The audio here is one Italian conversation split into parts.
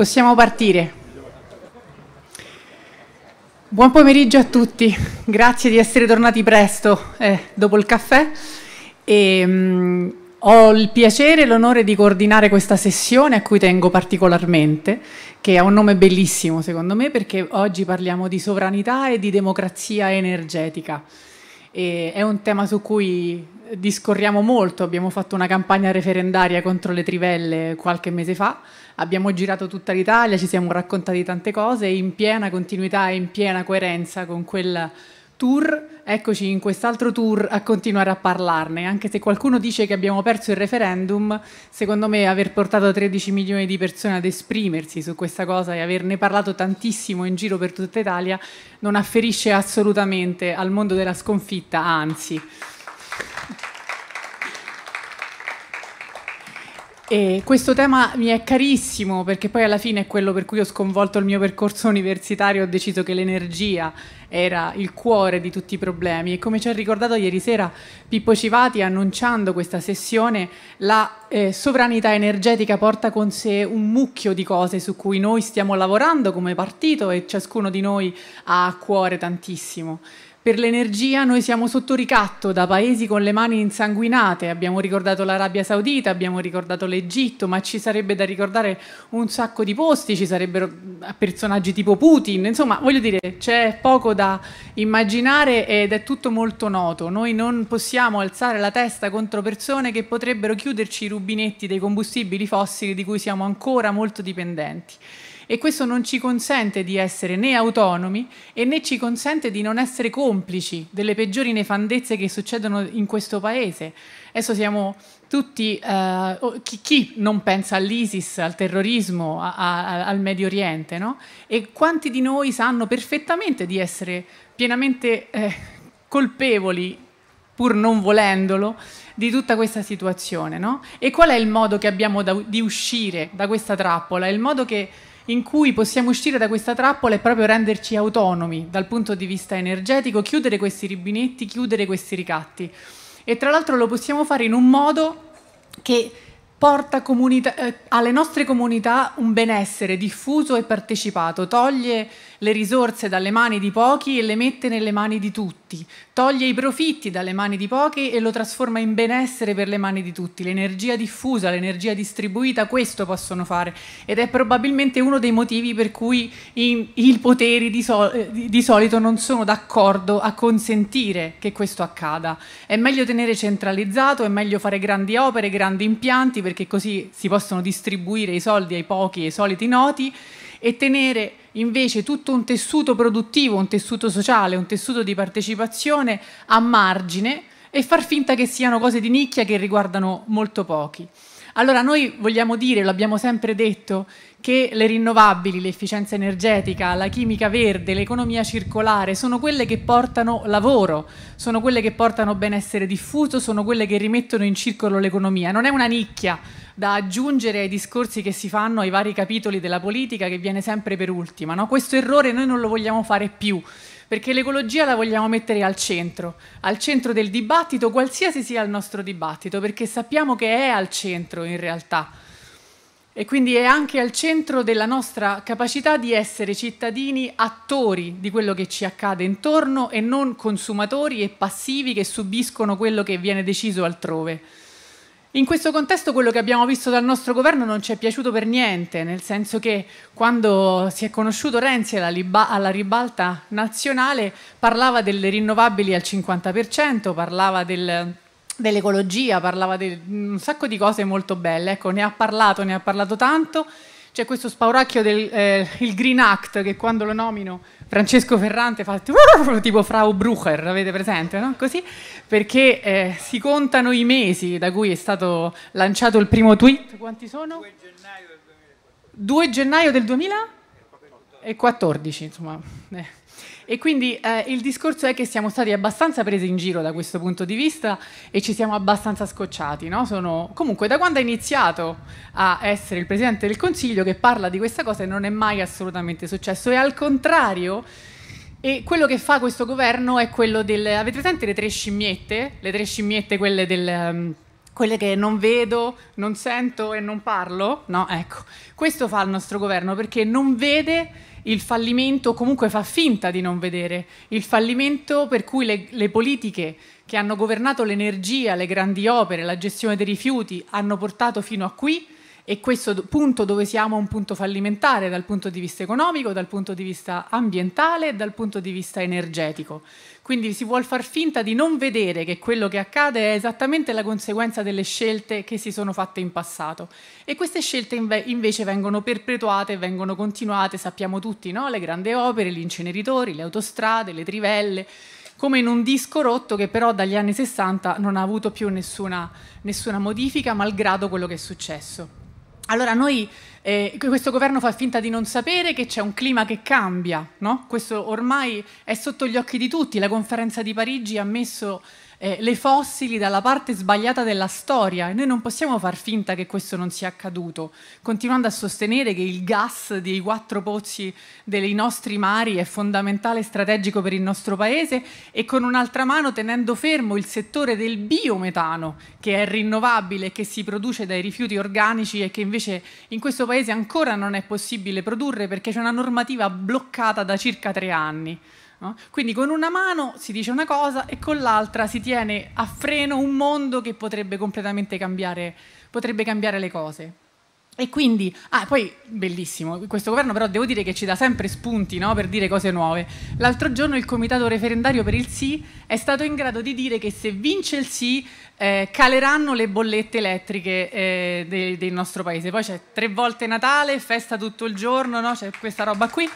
Possiamo partire. Buon pomeriggio a tutti, grazie di essere tornati presto eh, dopo il caffè. E, ehm, mh, ho il piacere e l'onore di coordinare questa sessione a cui tengo particolarmente, che ha un nome bellissimo secondo me perché oggi parliamo di sovranità e di democrazia energetica. E è un tema su cui discorriamo molto, abbiamo fatto una campagna referendaria contro le trivelle qualche mese fa, abbiamo girato tutta l'Italia, ci siamo raccontati tante cose in piena continuità e in piena coerenza con quel tour, eccoci in quest'altro tour a continuare a parlarne, anche se qualcuno dice che abbiamo perso il referendum, secondo me aver portato 13 milioni di persone ad esprimersi su questa cosa e averne parlato tantissimo in giro per tutta Italia non afferisce assolutamente al mondo della sconfitta, anzi. E questo tema mi è carissimo perché poi alla fine è quello per cui ho sconvolto il mio percorso universitario, ho deciso che l'energia era il cuore di tutti i problemi e come ci ha ricordato ieri sera Pippo Civati annunciando questa sessione, la eh, sovranità energetica porta con sé un mucchio di cose su cui noi stiamo lavorando come partito e ciascuno di noi ha a cuore tantissimo. Per l'energia noi siamo sotto ricatto da paesi con le mani insanguinate, abbiamo ricordato l'Arabia Saudita, abbiamo ricordato l'Egitto, ma ci sarebbe da ricordare un sacco di posti, ci sarebbero eh, personaggi tipo Putin, insomma voglio dire c'è poco da immaginare ed è tutto molto noto, noi non possiamo alzare la testa contro persone che potrebbero chiuderci i rubinetti dei combustibili fossili di cui siamo ancora molto dipendenti e questo non ci consente di essere né autonomi e né ci consente di non essere complici delle peggiori nefandezze che succedono in questo paese. Adesso siamo tutti, uh, chi, chi, non pensa all'ISIS, al terrorismo, a, a, al Medio Oriente, no? E quanti di noi sanno perfettamente di essere pienamente eh, colpevoli, pur non volendolo, di tutta questa situazione, no? E qual è il modo che abbiamo da, di uscire da questa trappola? Il modo che in cui possiamo uscire da questa trappola e proprio renderci autonomi dal punto di vista energetico, chiudere questi ribinetti, chiudere questi ricatti. E tra l'altro lo possiamo fare in un modo che porta eh, alle nostre comunità un benessere diffuso e partecipato, toglie le risorse dalle mani di pochi e le mette nelle mani di tutti, toglie i profitti dalle mani di pochi e lo trasforma in benessere per le mani di tutti. L'energia diffusa, l'energia distribuita, questo possono fare ed è probabilmente uno dei motivi per cui i, poteri di, so, di, di solito non sono d'accordo a consentire che questo accada. È meglio tenere centralizzato, è meglio fare grandi opere, grandi impianti perché così si possono distribuire i soldi ai pochi e ai soliti noti e tenere invece tutto un tessuto produttivo, un tessuto sociale, un tessuto di partecipazione a margine e far finta che siano cose di nicchia che riguardano molto pochi. Allora noi vogliamo dire, l'abbiamo sempre detto, che le rinnovabili, l'efficienza energetica, la chimica verde, l'economia circolare sono quelle che portano lavoro, sono quelle che portano benessere diffuso, sono quelle che rimettono in circolo l'economia. Non è una nicchia, da aggiungere ai discorsi che si fanno ai vari capitoli della politica che viene sempre per ultima. No? Questo errore noi non lo vogliamo fare più perché l'ecologia la vogliamo mettere al centro, al centro del dibattito, qualsiasi sia il nostro dibattito, perché sappiamo che è al centro in realtà e quindi è anche al centro della nostra capacità di essere cittadini attori di quello che ci accade intorno e non consumatori e passivi che subiscono quello che viene deciso altrove. In questo contesto quello che abbiamo visto dal nostro governo non ci è piaciuto per niente, nel senso che quando si è conosciuto Renzi alla, ribalta nazionale parlava delle rinnovabili al 50%, parlava del, dell'ecologia, parlava di un sacco di cose molto belle, ecco ne ha parlato, ne ha parlato tanto, c'è questo spauracchio del eh, Green Act che quando lo nomino Francesco Ferrante fa tipo Frau Brucher, avete presente, no? Così, perché eh, si contano i mesi da cui è stato lanciato il primo tweet, quanti sono? 2 gennaio del 2014. 2 gennaio del 2014, insomma... Eh e quindi eh, il discorso è che siamo stati abbastanza presi in giro da questo punto di vista e ci siamo abbastanza scocciati. No? Sono... Comunque, da quando ha iniziato a essere il Presidente del Consiglio che parla di questa cosa non è mai assolutamente successo. E al contrario, e quello che fa questo governo è quello del... Avete presente le tre scimmiette? Le tre scimmiette, quelle del... Um quelle che non vedo, non sento e non parlo? No, ecco, questo fa il nostro governo perché non vede il fallimento comunque fa finta di non vedere, il fallimento per cui le, le politiche che hanno governato l'energia, le grandi opere, la gestione dei rifiuti hanno portato fino a qui e questo punto dove siamo è un punto fallimentare dal punto di vista economico, dal punto di vista ambientale e dal punto di vista energetico. Quindi si vuole far finta di non vedere che quello che accade è esattamente la conseguenza delle scelte che si sono fatte in passato. E queste scelte invece vengono perpetuate, vengono continuate, sappiamo tutti, no? le grandi opere, gli inceneritori, le autostrade, le trivelle, come in un disco rotto che però dagli anni 60 non ha avuto più nessuna, nessuna modifica malgrado quello che è successo. Allora noi, eh, questo governo fa finta di non sapere che c'è un clima che cambia, no? questo ormai è sotto gli occhi di tutti, la conferenza di Parigi ha messo eh, le fossili dalla parte sbagliata della storia e noi non possiamo far finta che questo non sia accaduto, continuando a sostenere che il gas dei quattro pozzi dei nostri mari è fondamentale e strategico per il nostro paese e con un'altra mano tenendo fermo il settore del biometano che è rinnovabile, e che si produce dai rifiuti organici e che invece in questo paese ancora non è possibile produrre perché c'è una normativa bloccata da circa tre anni. No? Quindi con una mano si dice una cosa e con l'altra si tiene a freno un mondo che potrebbe completamente cambiare, potrebbe cambiare le cose. E quindi, ah, poi bellissimo, questo governo però devo dire che ci dà sempre spunti no, per dire cose nuove. L'altro giorno il comitato referendario per il sì è stato in grado di dire che se vince il sì eh, caleranno le bollette elettriche eh, del, del nostro paese. Poi c'è tre volte Natale, festa tutto il giorno, no? c'è questa roba qui.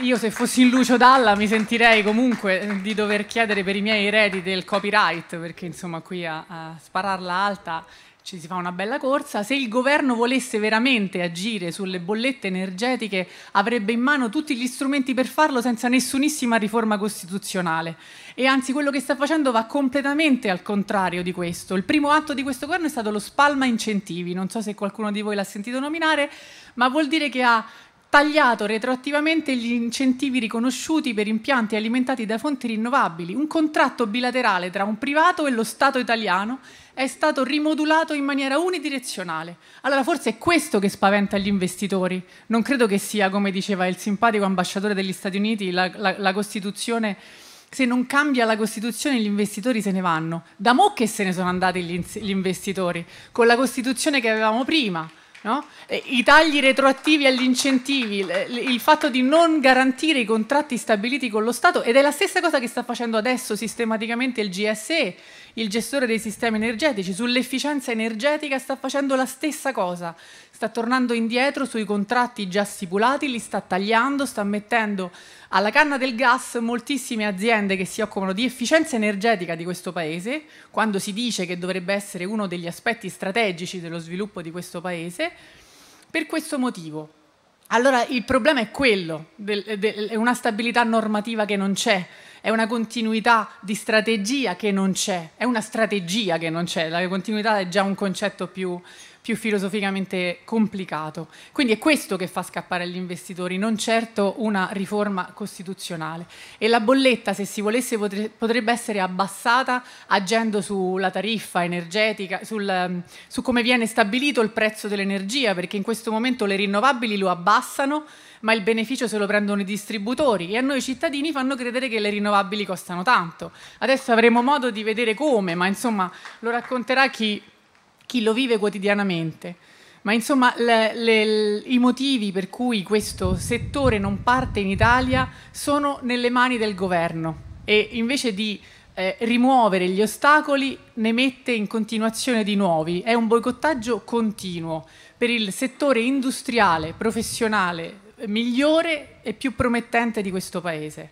Io se fossi in Lucio Dalla mi sentirei comunque eh, di dover chiedere per i miei eredi del copyright, perché insomma qui a, a spararla alta ci si fa una bella corsa. Se il governo volesse veramente agire sulle bollette energetiche, avrebbe in mano tutti gli strumenti per farlo senza nessunissima riforma costituzionale. E anzi, quello che sta facendo va completamente al contrario di questo. Il primo atto di questo governo è stato lo spalma incentivi. Non so se qualcuno di voi l'ha sentito nominare, ma vuol dire che ha tagliato retroattivamente gli incentivi riconosciuti per impianti alimentati da fonti rinnovabili. Un contratto bilaterale tra un privato e lo Stato italiano è stato rimodulato in maniera unidirezionale. Allora forse è questo che spaventa gli investitori. Non credo che sia, come diceva il simpatico ambasciatore degli Stati Uniti, la, la, la Costituzione se non cambia la Costituzione gli investitori se ne vanno. Da mo' che se ne sono andati gli, gli investitori, con la Costituzione che avevamo prima. No? Eh, I tagli retroattivi agli incentivi, il fatto di non garantire i contratti stabiliti con lo Stato ed è la stessa cosa che sta facendo adesso sistematicamente il GSE il gestore dei sistemi energetici, sull'efficienza energetica sta facendo la stessa cosa, sta tornando indietro sui contratti già stipulati, li sta tagliando, sta mettendo alla canna del gas moltissime aziende che si occupano di efficienza energetica di questo Paese, quando si dice che dovrebbe essere uno degli aspetti strategici dello sviluppo di questo Paese, per questo motivo. Allora il problema è quello, è una stabilità normativa che non c'è, è una continuità di strategia che non c'è, è una strategia che non c'è, la continuità è già un concetto più, più filosoficamente complicato. Quindi è questo che fa scappare gli investitori, non certo una riforma costituzionale. E la bolletta, se si volesse, potrebbe essere abbassata agendo sulla tariffa energetica, sul, ehm, su come viene stabilito il prezzo dell'energia, perché in questo momento le rinnovabili lo abbassano, ma il beneficio se lo prendono i distributori e a noi cittadini fanno credere che le rinnovabili costano tanto. Adesso avremo modo di vedere come, ma insomma lo racconterà chi chi lo vive quotidianamente. Ma insomma le, le, i motivi per cui questo settore non parte in Italia sono nelle mani del governo e invece di eh, rimuovere gli ostacoli ne mette in continuazione di nuovi. È un boicottaggio continuo per il settore industriale, professionale, migliore e più promettente di questo Paese.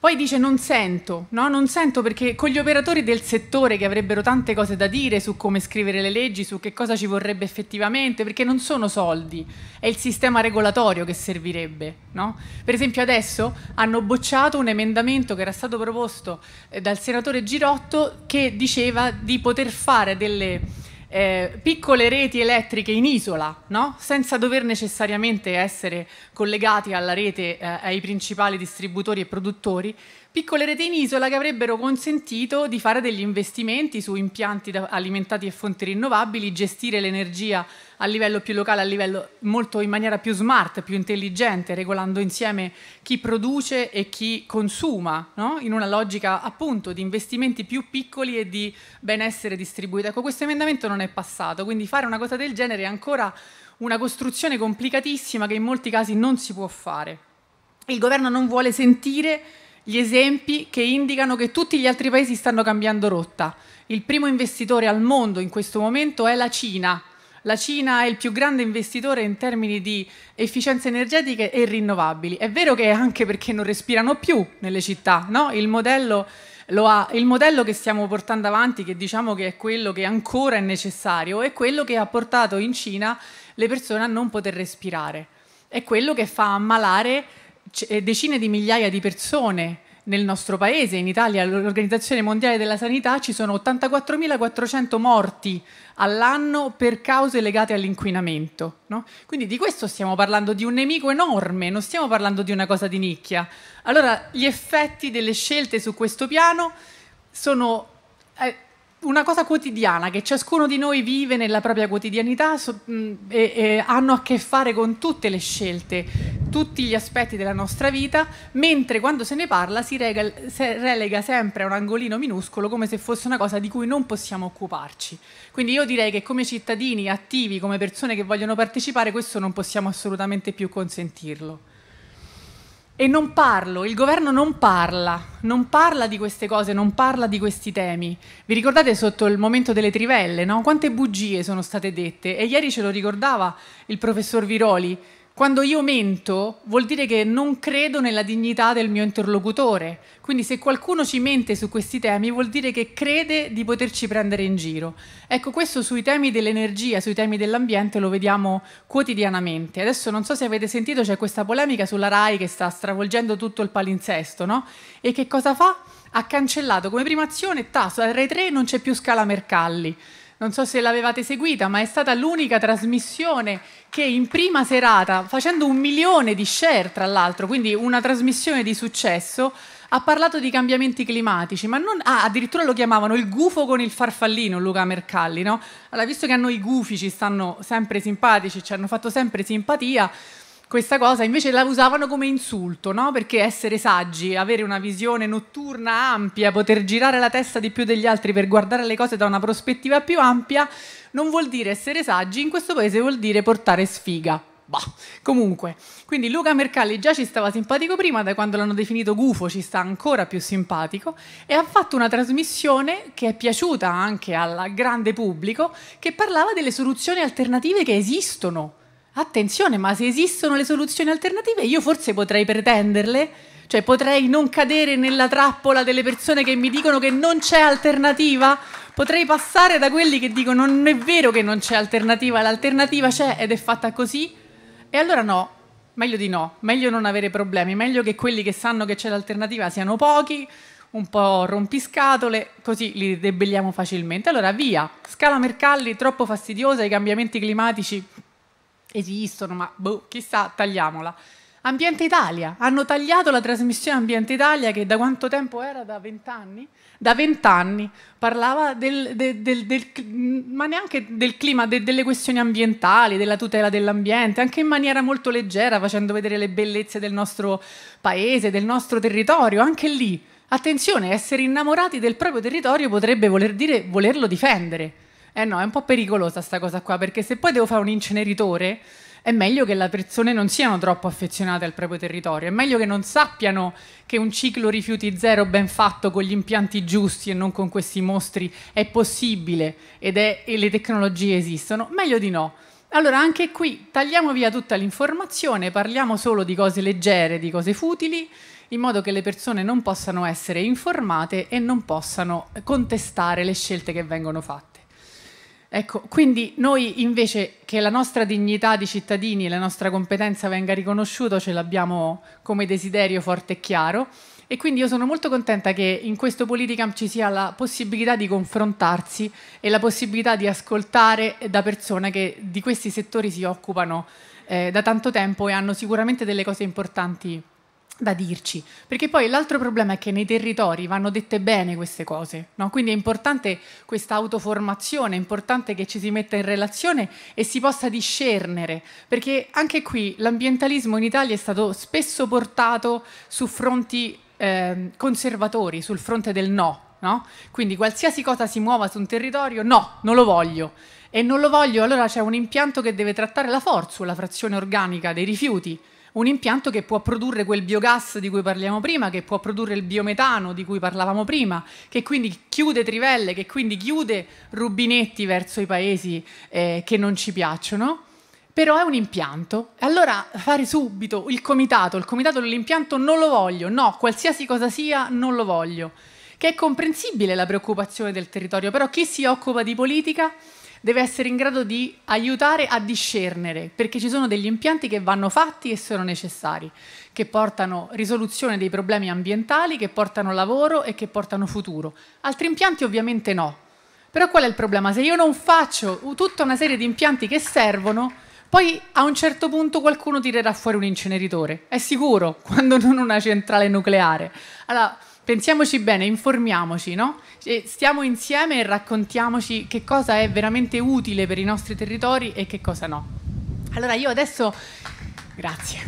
Poi dice non sento, no? Non sento perché con gli operatori del settore che avrebbero tante cose da dire su come scrivere le leggi, su che cosa ci vorrebbe effettivamente, perché non sono soldi, è il sistema regolatorio che servirebbe, no? Per esempio adesso hanno bocciato un emendamento che era stato proposto eh, dal senatore Girotto che diceva di poter fare delle eh, piccole reti elettriche in isola, no? senza dover necessariamente essere collegati alla rete eh, ai principali distributori e produttori, piccole reti in isola che avrebbero consentito di fare degli investimenti su impianti alimentati a fonti rinnovabili, gestire l'energia a livello più locale, a livello molto in maniera più smart, più intelligente, regolando insieme chi produce e chi consuma, no? in una logica appunto di investimenti più piccoli e di benessere distribuito. Ecco, questo emendamento non è passato, quindi fare una cosa del genere è ancora una costruzione complicatissima che in molti casi non si può fare. Il governo non vuole sentire gli esempi che indicano che tutti gli altri paesi stanno cambiando rotta. Il primo investitore al mondo in questo momento è la Cina, la Cina è il più grande investitore in termini di efficienze energetiche e rinnovabili. È vero che è anche perché non respirano più nelle città, no? Il modello ha, il modello che stiamo portando avanti, che diciamo che è quello che ancora è necessario, è quello che ha portato in Cina le persone a non poter respirare. È quello che fa ammalare eh, decine di migliaia di persone nel nostro paese, in Italia, l'Organizzazione Mondiale della Sanità, ci sono 84.400 morti all'anno per cause legate all'inquinamento. No? Quindi di questo stiamo parlando, di un nemico enorme, non stiamo parlando di una cosa di nicchia. Allora gli effetti delle scelte su questo piano sono... Eh, una cosa quotidiana che ciascuno di noi vive nella propria quotidianità so, mh, mm, e, e hanno a che fare con tutte le scelte, tutti gli aspetti della nostra vita, mentre quando se ne parla si, rega, se relega sempre a un angolino minuscolo come se fosse una cosa di cui non possiamo occuparci. Quindi io direi che come cittadini attivi, come persone che vogliono partecipare, questo non possiamo assolutamente più consentirlo. E non parlo, il governo non parla, non parla di queste cose, non parla di questi temi. Vi ricordate sotto il momento delle trivelle, no? Quante bugie sono state dette? E ieri ce lo ricordava il professor Viroli, quando io mento vuol dire che non credo nella dignità del mio interlocutore, quindi se qualcuno ci mente su questi temi vuol dire che crede di poterci prendere in giro. Ecco, questo sui temi dell'energia, sui temi dell'ambiente lo vediamo quotidianamente. Adesso non so se avete sentito, c'è questa polemica sulla RAI che sta stravolgendo tutto il palinsesto, no? E che cosa fa? Ha cancellato come prima azione, tasso, Rai 3 non c'è più Scala Mercalli non so se l'avevate seguita, ma è stata l'unica trasmissione che in prima serata, facendo un milione di share tra l'altro, quindi una trasmissione di successo, ha parlato di cambiamenti climatici, ma non, ah, addirittura lo chiamavano il gufo con il farfallino Luca Mercalli, no? Allora, visto che a noi gufi ci stanno sempre simpatici, ci hanno fatto sempre simpatia, questa cosa, invece la usavano come insulto, no? Perché essere saggi, avere una visione notturna ampia, poter girare la testa di più degli altri per guardare le cose da una prospettiva più ampia, non vuol dire essere saggi, in questo paese vuol dire portare sfiga. Bah. Comunque, quindi Luca Mercalli già ci stava simpatico prima, da quando l'hanno definito gufo ci sta ancora più simpatico e ha fatto una trasmissione che è piaciuta anche al grande pubblico che parlava delle soluzioni alternative che esistono attenzione, ma se esistono le soluzioni alternative, io forse potrei pretenderle, cioè potrei non cadere nella trappola delle persone che mi dicono che non c'è alternativa, potrei passare da quelli che dicono non è vero che non c'è alternativa, l'alternativa c'è ed è fatta così, e allora no. Meglio di no, meglio non avere problemi, meglio che quelli che sanno che c'è l'alternativa siano pochi, un po' rompiscatole, così li debelliamo facilmente. Allora via, scala Mercalli troppo fastidiosa, i cambiamenti climatici esistono, ma boh, chissà, tagliamola. Ambiente Italia, hanno tagliato la trasmissione Ambiente Italia che da quanto tempo era? Da vent'anni? Da vent'anni parlava del, del, del, del, ma neanche del clima, de, delle questioni ambientali, della tutela dell'ambiente, anche in maniera molto leggera, facendo vedere le bellezze del nostro paese, del nostro territorio, anche lì. Attenzione, essere innamorati del proprio territorio potrebbe voler dire volerlo difendere eh no, è un po' pericolosa sta cosa qua, perché se poi devo fare un inceneritore, è meglio che le persone non siano troppo affezionate al proprio territorio, è meglio che non sappiano che un ciclo rifiuti zero ben fatto con gli impianti giusti e non con questi mostri è possibile ed è, e le tecnologie esistono, meglio di no. Allora anche qui tagliamo via tutta l'informazione, parliamo solo di cose leggere, di cose futili, in modo che le persone non possano essere informate e non possano contestare le scelte che vengono fatte. Ecco, quindi noi invece che la nostra dignità di cittadini e la nostra competenza venga riconosciuta ce l'abbiamo come desiderio forte e chiaro e quindi io sono molto contenta che in questo Politicam ci sia la possibilità di confrontarsi e la possibilità di ascoltare da persone che di questi settori si occupano eh, da tanto tempo e hanno sicuramente delle cose importanti da dirci, perché poi l'altro problema è che nei territori vanno dette bene queste cose, no? quindi è importante questa autoformazione, è importante che ci si metta in relazione e si possa discernere, perché anche qui l'ambientalismo in Italia è stato spesso portato su fronti eh, conservatori, sul fronte del no, no? quindi qualsiasi cosa si muova su un territorio, no, non lo voglio e non lo voglio, allora c'è un impianto che deve trattare la forza, la frazione organica dei rifiuti un impianto che può produrre quel biogas di cui parliamo prima, che può produrre il biometano di cui parlavamo prima, che quindi chiude trivelle, che quindi chiude rubinetti verso i paesi eh, che non ci piacciono, però è un impianto. Allora fare subito il comitato, il comitato dell'impianto non lo voglio, no, qualsiasi cosa sia non lo voglio, che è comprensibile la preoccupazione del territorio, però chi si occupa di politica deve essere in grado di aiutare a discernere, perché ci sono degli impianti che vanno fatti e sono necessari, che portano risoluzione dei problemi ambientali, che portano lavoro e che portano futuro. Altri impianti ovviamente no. Però qual è il problema? Se io non faccio tutta una serie di impianti che servono, poi a un certo punto qualcuno tirerà fuori un inceneritore, è sicuro, quando non una centrale nucleare. Allora, pensiamoci bene, informiamoci, no? stiamo insieme e raccontiamoci che cosa è veramente utile per i nostri territori e che cosa no. Allora io adesso... Grazie.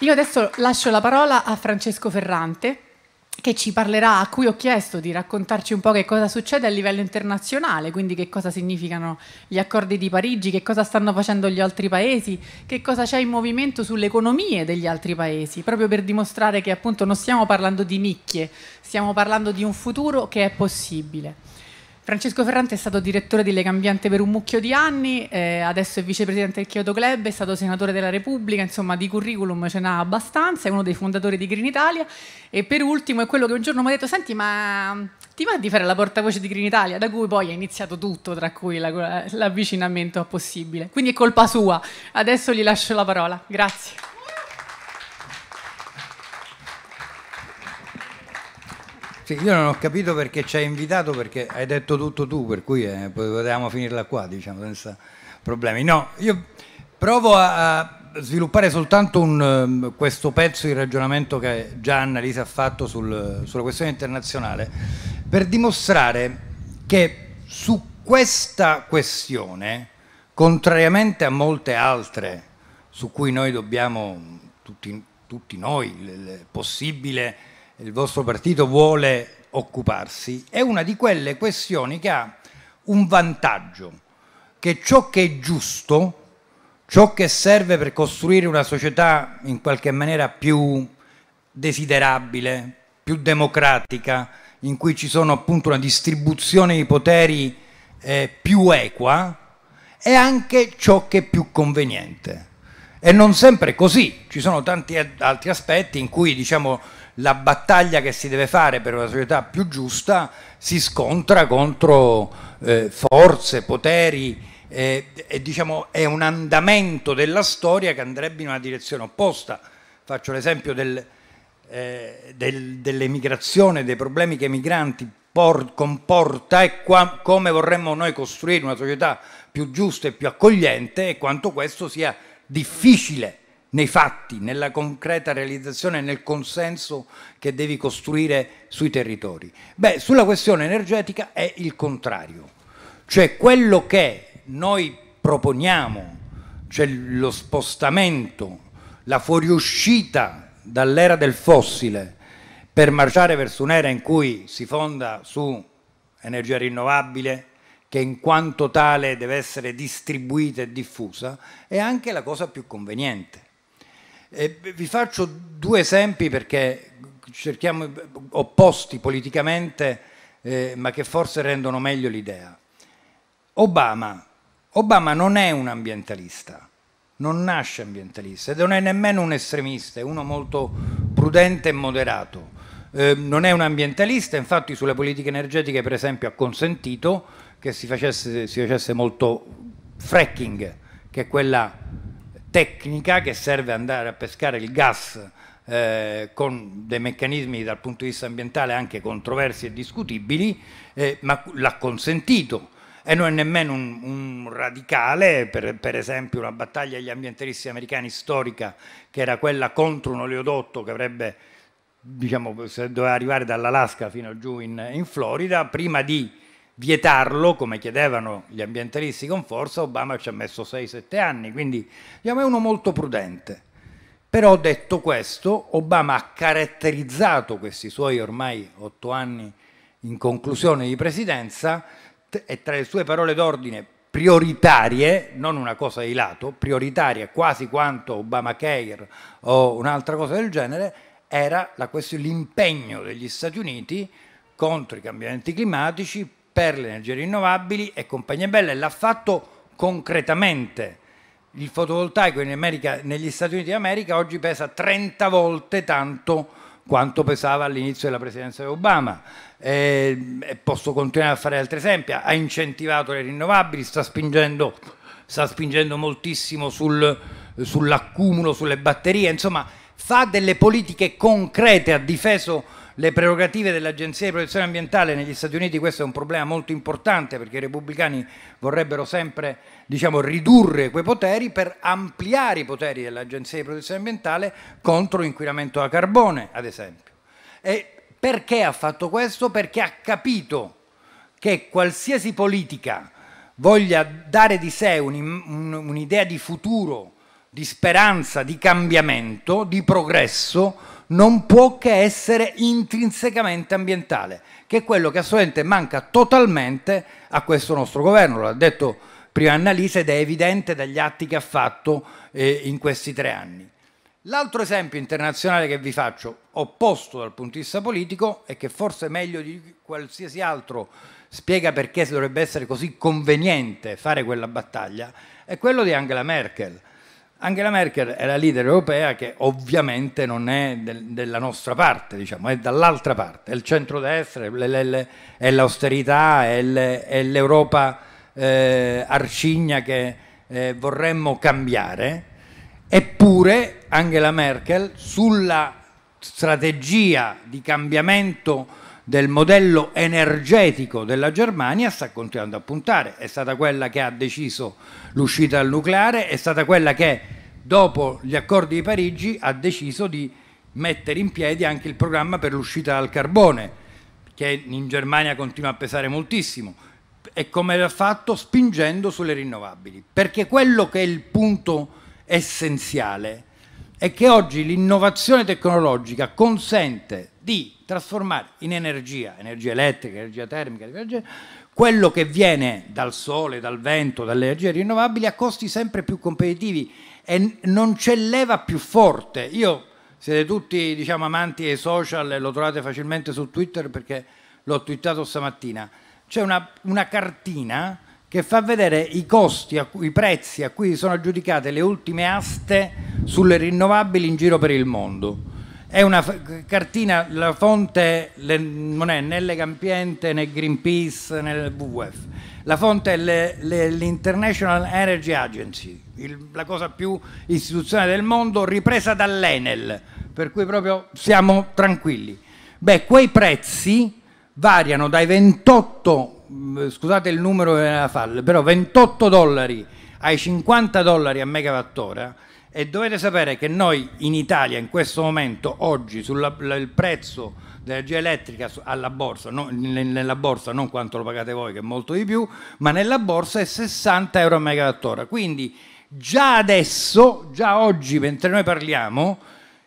Io adesso lascio la parola a Francesco Ferrante che ci parlerà, a cui ho chiesto di raccontarci un po' che cosa succede a livello internazionale, quindi che cosa significano gli accordi di Parigi, che cosa stanno facendo gli altri paesi, che cosa c'è in movimento sulle economie degli altri paesi, proprio per dimostrare che appunto non stiamo parlando di nicchie, stiamo parlando di un futuro che è possibile. Francesco Ferrante è stato direttore di Legambiente per un mucchio di anni, eh, adesso è vicepresidente del Kyoto Club, è stato senatore della Repubblica, insomma di curriculum ce n'ha abbastanza, è uno dei fondatori di Green Italia e per ultimo è quello che un giorno mi ha detto senti ma mm, ti va di fare la portavoce di Green Italia da cui poi è iniziato tutto, tra cui l'avvicinamento la, possibile. Quindi è colpa sua, adesso gli lascio la parola, grazie. Sì, io non ho capito perché ci hai invitato, perché hai detto tutto tu, per cui eh, potevamo finirla qua, diciamo, senza problemi. No, io provo a sviluppare soltanto un, um, questo pezzo di ragionamento che già Annalisa ha fatto sul, sulla questione internazionale, per dimostrare che su questa questione, contrariamente a molte altre su cui noi dobbiamo, tutti, tutti noi, il possibile il vostro partito vuole occuparsi, è una di quelle questioni che ha un vantaggio, che ciò che è giusto, ciò che serve per costruire una società in qualche maniera più desiderabile, più democratica, in cui ci sono appunto una distribuzione di poteri eh, più equa, è anche ciò che è più conveniente. E non sempre è così, ci sono tanti altri aspetti in cui diciamo la battaglia che si deve fare per una società più giusta si scontra contro eh, forze, poteri eh, e diciamo è un andamento della storia che andrebbe in una direzione opposta. Faccio l'esempio del, eh, del, dell'emigrazione, dei problemi che i migranti comporta e qua, come vorremmo noi costruire una società più giusta e più accogliente e quanto questo sia difficile nei fatti, nella concreta realizzazione, nel consenso che devi costruire sui territori. Beh, sulla questione energetica è il contrario, cioè quello che noi proponiamo, cioè lo spostamento, la fuoriuscita dall'era del fossile per marciare verso un'era in cui si fonda su energia rinnovabile, che in quanto tale deve essere distribuita e diffusa, è anche la cosa più conveniente e eh, vi faccio due esempi perché cerchiamo opposti politicamente, eh, ma che forse rendono meglio l'idea. Obama. Obama non è un ambientalista, non nasce ambientalista ed non è nemmeno un estremista, è uno molto prudente e moderato. Eh, non è un ambientalista, infatti sulle politiche energetiche per esempio ha consentito che si facesse, si facesse molto fracking, che è quella tecnica che serve andare a pescare il gas eh, con dei meccanismi dal punto di vista ambientale anche controversi e discutibili, eh, ma l'ha consentito. E non è nemmeno un, un radicale, per, per, esempio una battaglia degli ambientalisti americani storica, che era quella contro un oleodotto che avrebbe, diciamo, doveva arrivare dall'Alaska fino giù in, in Florida, prima di vietarlo, come chiedevano gli ambientalisti con forza, Obama ci ha messo 6-7 anni, quindi diciamo, è uno molto prudente. Però detto questo, Obama ha caratterizzato questi suoi ormai 8 anni in conclusione di presidenza e tra le sue parole d'ordine prioritarie, non una cosa di lato, prioritaria quasi quanto Obamacare o un'altra cosa del genere, era l'impegno degli Stati Uniti contro i cambiamenti climatici per le energie rinnovabili e compagnie belle, l'ha fatto concretamente. Il fotovoltaico America, negli Stati Uniti d'America oggi pesa 30 volte tanto quanto pesava all'inizio della presidenza di Obama. E posso continuare a fare altri esempi. Ha incentivato le rinnovabili, sta spingendo, sta spingendo moltissimo sul, sull'accumulo, sulle batterie, insomma fa delle politiche concrete, a difesa le prerogative dell'Agenzia di protezione ambientale negli Stati Uniti, questo è un problema molto importante perché i repubblicani vorrebbero sempre diciamo, ridurre quei poteri per ampliare i poteri dell'Agenzia di protezione ambientale contro l'inquinamento a carbone, ad esempio. E perché ha fatto questo? Perché ha capito che qualsiasi politica voglia dare di sé un'idea di futuro, di speranza, di cambiamento, di progresso, non può che essere intrinsecamente ambientale, che è quello che assolutamente manca totalmente a questo nostro governo, l'ha detto prima Annalisa ed è evidente dagli atti che ha fatto eh, in questi tre anni. L'altro esempio internazionale che vi faccio, opposto dal punto di vista politico, e che forse meglio di qualsiasi altro spiega perché dovrebbe essere così conveniente fare quella battaglia, è quello di Angela Merkel Angela Merkel è la leader europea che ovviamente non è del, della nostra parte, diciamo, è dall'altra parte, è il centrodestra, è, l, è l'austerità, è, è l'Europa eh, arcigna che eh, vorremmo cambiare, eppure Angela Merkel sulla strategia di cambiamento del modello energetico della Germania sta continuando a puntare, è stata quella che ha deciso l'uscita dal nucleare, è stata quella che dopo gli accordi di Parigi ha deciso di mettere in piedi anche il programma per l'uscita dal carbone, che in Germania continua a pesare moltissimo, e come l'ha fatto spingendo sulle rinnovabili, perché quello che è il punto essenziale è che oggi l'innovazione tecnologica consente di trasformare in energia, energia elettrica, energia termica, energia, quello che viene dal sole, dal vento, dalle energie rinnovabili a costi sempre più competitivi e non c'è leva più forte. Io siete tutti diciamo, amanti dei social e lo trovate facilmente su Twitter perché l'ho twittato stamattina. C'è una, una cartina che fa vedere i costi, i prezzi a cui sono aggiudicate le ultime aste sulle rinnovabili in giro per il mondo. È una cartina, la fonte le, non è né Le né Greenpeace né WWF. La fonte è l'International Energy Agency, il, la cosa più istituzionale del mondo, ripresa dall'Enel, per cui proprio siamo tranquilli. Beh, quei prezzi variano dai 28, mm, scusate il numero della FAL, però 28 dollari ai 50 dollari a megawattora, e dovete sapere che noi in Italia in questo momento, oggi, sul prezzo dell'energia elettrica alla borsa, no, nella borsa non quanto lo pagate voi che è molto di più, ma nella borsa è 60 euro a megawattora. Quindi già adesso, già oggi, mentre noi parliamo,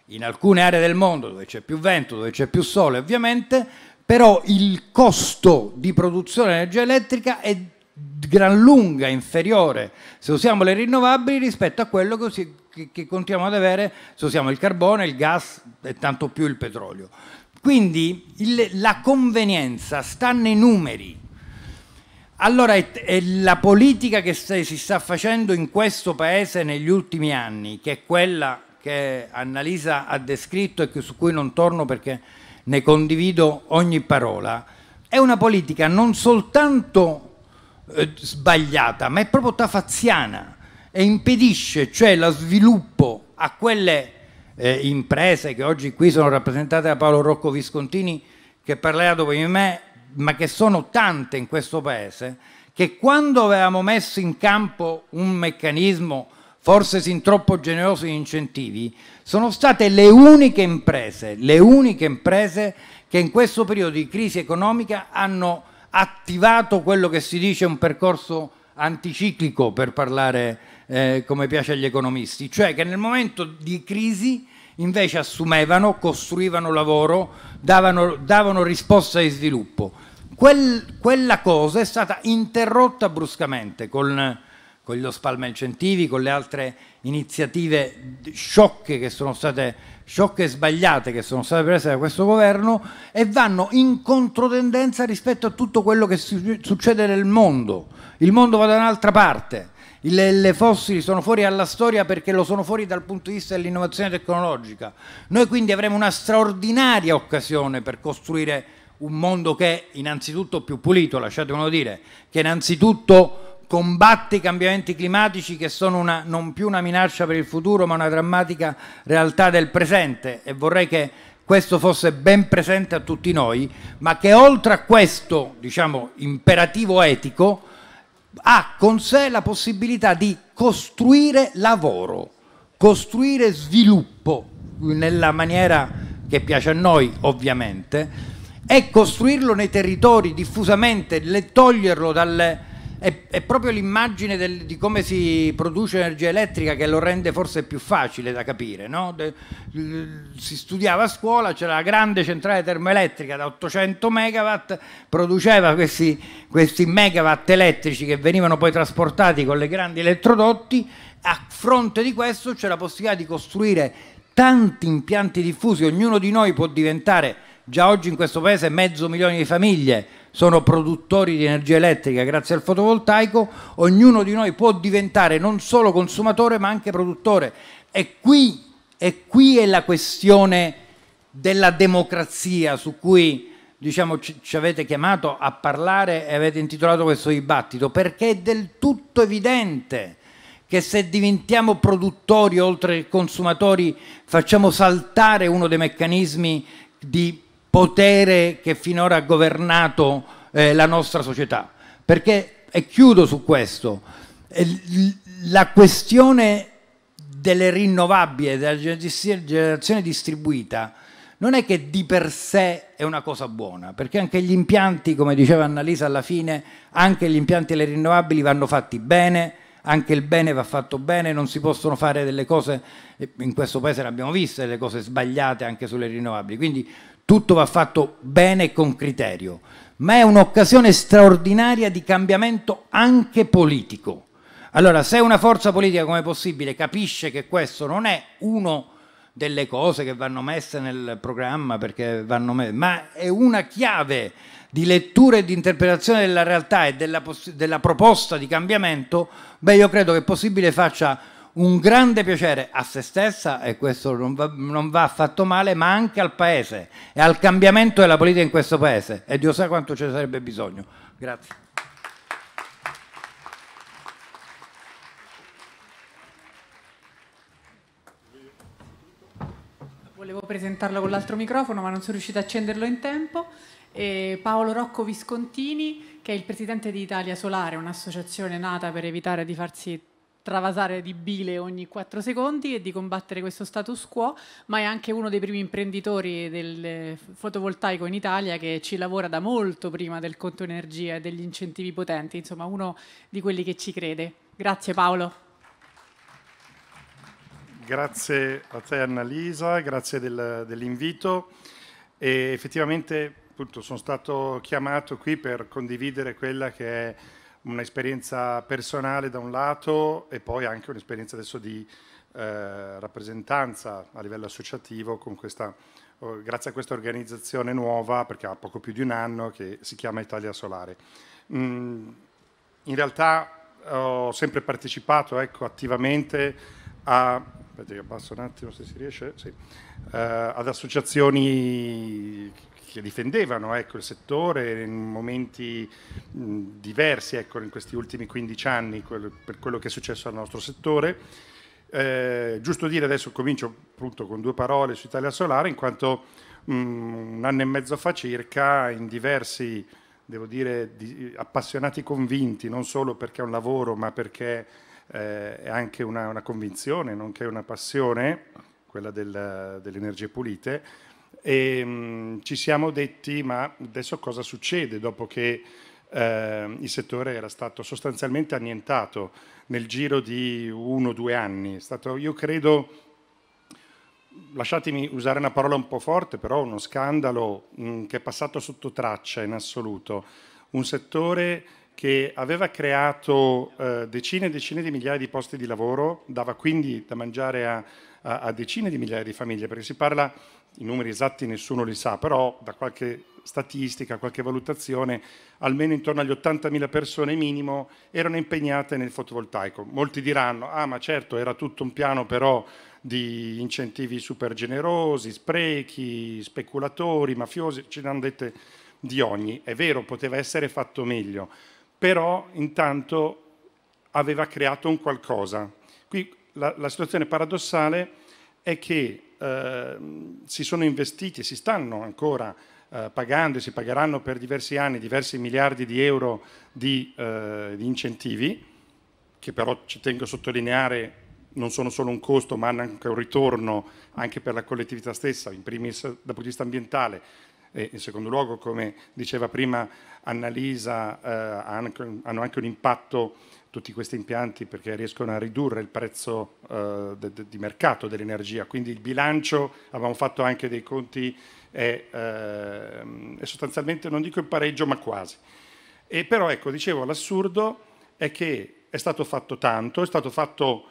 in alcune aree del mondo dove c'è più vento, dove c'è più sole ovviamente, però il costo di produzione di energia elettrica è gran lunga inferiore se usiamo le rinnovabili rispetto a quello che, che, che continuiamo ad avere, se usiamo il carbone, il gas e tanto più il petrolio. Quindi il, la convenienza sta nei numeri. Allora è, la politica che si sta facendo in questo Paese negli ultimi anni, che è quella che Annalisa ha descritto e su cui non torno perché ne condivido ogni parola, è una politica non soltanto eh, sbagliata, ma è proprio tafaziana e impedisce cioè lo sviluppo a quelle eh, imprese che oggi qui sono rappresentate da Paolo Rocco Viscontini che parlerà dopo di me, ma che sono tante in questo paese, che quando avevamo messo in campo un meccanismo forse sin troppo generoso di incentivi, sono state le uniche imprese, le uniche imprese che in questo periodo di crisi economica hanno attivato quello che si dice un percorso anticiclico per parlare eh, come piace agli economisti, cioè che nel momento di crisi invece assumevano, costruivano lavoro, davano, davano risposta e sviluppo. Quel, quella cosa è stata interrotta bruscamente con con lo spalma incentivi, con le altre iniziative sciocche che sono state sciocche e sbagliate che sono state prese da questo governo e vanno in controtendenza rispetto a tutto quello che succede nel mondo. Il mondo va da un'altra parte. Le, le, fossili sono fuori alla storia perché lo sono fuori dal punto di vista dell'innovazione tecnologica. Noi quindi avremo una straordinaria occasione per costruire un mondo che è innanzitutto più pulito, lasciatemelo dire, che innanzitutto combatte i cambiamenti climatici che sono una, non più una minaccia per il futuro ma una drammatica realtà del presente e vorrei che questo fosse ben presente a tutti noi, ma che oltre a questo diciamo, imperativo etico ha con sé la possibilità di costruire lavoro, costruire sviluppo nella maniera che piace a noi ovviamente e costruirlo nei territori diffusamente, toglierlo dalle è, è proprio l'immagine del, di come si produce energia elettrica che lo rende forse più facile da capire. No? De, si studiava a scuola, c'era la grande centrale termoelettrica da 800 megawatt, produceva questi, questi megawatt elettrici che venivano poi trasportati con le grandi elettrodotti, a fronte di questo c'è la possibilità di costruire tanti impianti diffusi, ognuno di noi può diventare Già oggi in questo paese mezzo milione di famiglie sono produttori di energia elettrica grazie al fotovoltaico, ognuno di noi può diventare non solo consumatore ma anche produttore. E qui, e qui è la questione della democrazia su cui diciamo, ci, ci, avete chiamato a parlare e avete intitolato questo dibattito, perché è del tutto evidente che se diventiamo produttori oltre che consumatori facciamo saltare uno dei meccanismi di potere che finora ha governato eh, la nostra società. Perché, e chiudo su questo, eh, la questione delle rinnovabili, della generazione distribuita, non è che di per sé è una cosa buona, perché anche gli impianti, come diceva Annalisa alla fine, anche gli impianti e le rinnovabili vanno fatti bene, anche il bene va fatto bene, non si possono fare delle cose, in questo paese ne abbiamo viste, delle cose sbagliate anche sulle rinnovabili. Quindi tutto va fatto bene e con criterio, ma è un'occasione straordinaria di cambiamento anche politico. Allora, se una forza politica come possibile capisce che questo non è uno delle cose che vanno messe nel programma, messe, ma è una chiave di lettura e di interpretazione della realtà e della, della proposta di cambiamento, beh io credo che è possibile faccia un grande piacere a se stessa e questo non va, non va, affatto male, ma anche al Paese e al cambiamento della politica in questo Paese e Dio sa quanto ce ne sarebbe bisogno. Grazie. Volevo presentarla con l'altro microfono ma non sono riuscita a accenderlo in tempo. E eh, Paolo Rocco Viscontini, che è il presidente di Italia Solare, un'associazione nata per evitare di farsi travasare di bile ogni 4 secondi e di combattere questo status quo, ma è anche uno dei primi imprenditori del eh, fotovoltaico in Italia che ci lavora da molto prima del conto energia e degli incentivi potenti, insomma uno di quelli che ci crede. Grazie Paolo. Grazie a te Annalisa, grazie del, dell'invito e effettivamente appunto, sono stato chiamato qui per condividere quella che è un'esperienza personale da un lato e poi anche un'esperienza adesso di eh, rappresentanza a livello associativo questa, oh, grazie a questa organizzazione nuova, perché ha poco più di un anno, che si chiama Italia Solare. Mm, in realtà ho sempre partecipato ecco, attivamente a, aspetta, attimo, sì, eh, ad associazioni che difendevano ecco, il settore in momenti mh, diversi ecco, in questi ultimi 15 anni quel, per quello che è successo al nostro settore. Eh, giusto dire adesso comincio appunto con due parole su Italia Solare in quanto mh, un anno e mezzo fa circa in diversi devo dire di, appassionati convinti non solo perché è un lavoro ma perché eh, è anche una, una convinzione nonché una passione quella del, delle energie pulite e ehm, mh, ci siamo detti ma adesso cosa succede dopo che eh, il settore era stato sostanzialmente annientato nel giro di uno o due anni. È stato, io credo, lasciatemi usare una parola un po' forte, però uno scandalo mh, mm, che è passato sotto traccia in assoluto. Un settore che aveva creato eh, decine e decine di migliaia di posti di lavoro, dava quindi da mangiare a a, decine di migliaia di famiglie, perché si parla i numeri esatti nessuno li sa, però da qualche statistica, qualche valutazione, almeno intorno agli 80.000 persone minimo erano impegnate nel fotovoltaico. Molti diranno, ah ma certo era tutto un piano però di incentivi super generosi, sprechi, speculatori, mafiosi, ce ne hanno dette di ogni. È vero, poteva essere fatto meglio, però intanto aveva creato un qualcosa. Qui la, la situazione paradossale è che Ehm, si sono investiti e si stanno ancora eh, pagando e si pagheranno per diversi anni diversi miliardi di euro di, eh, di incentivi, che però ci tengo a sottolineare non sono solo un costo ma hanno anche un ritorno anche per la collettività stessa, in primis dal punto di vista ambientale, e in secondo luogo, come diceva prima Annalisa, eh, hanno anche un impatto tutti questi impianti perché riescono a ridurre il prezzo eh, de, de, di mercato dell'energia. Quindi il bilancio, abbiamo fatto anche dei conti, è, eh, è sostanzialmente, non dico in pareggio, ma quasi. E però ecco, dicevo, l'assurdo è che è stato fatto tanto, è stato fatto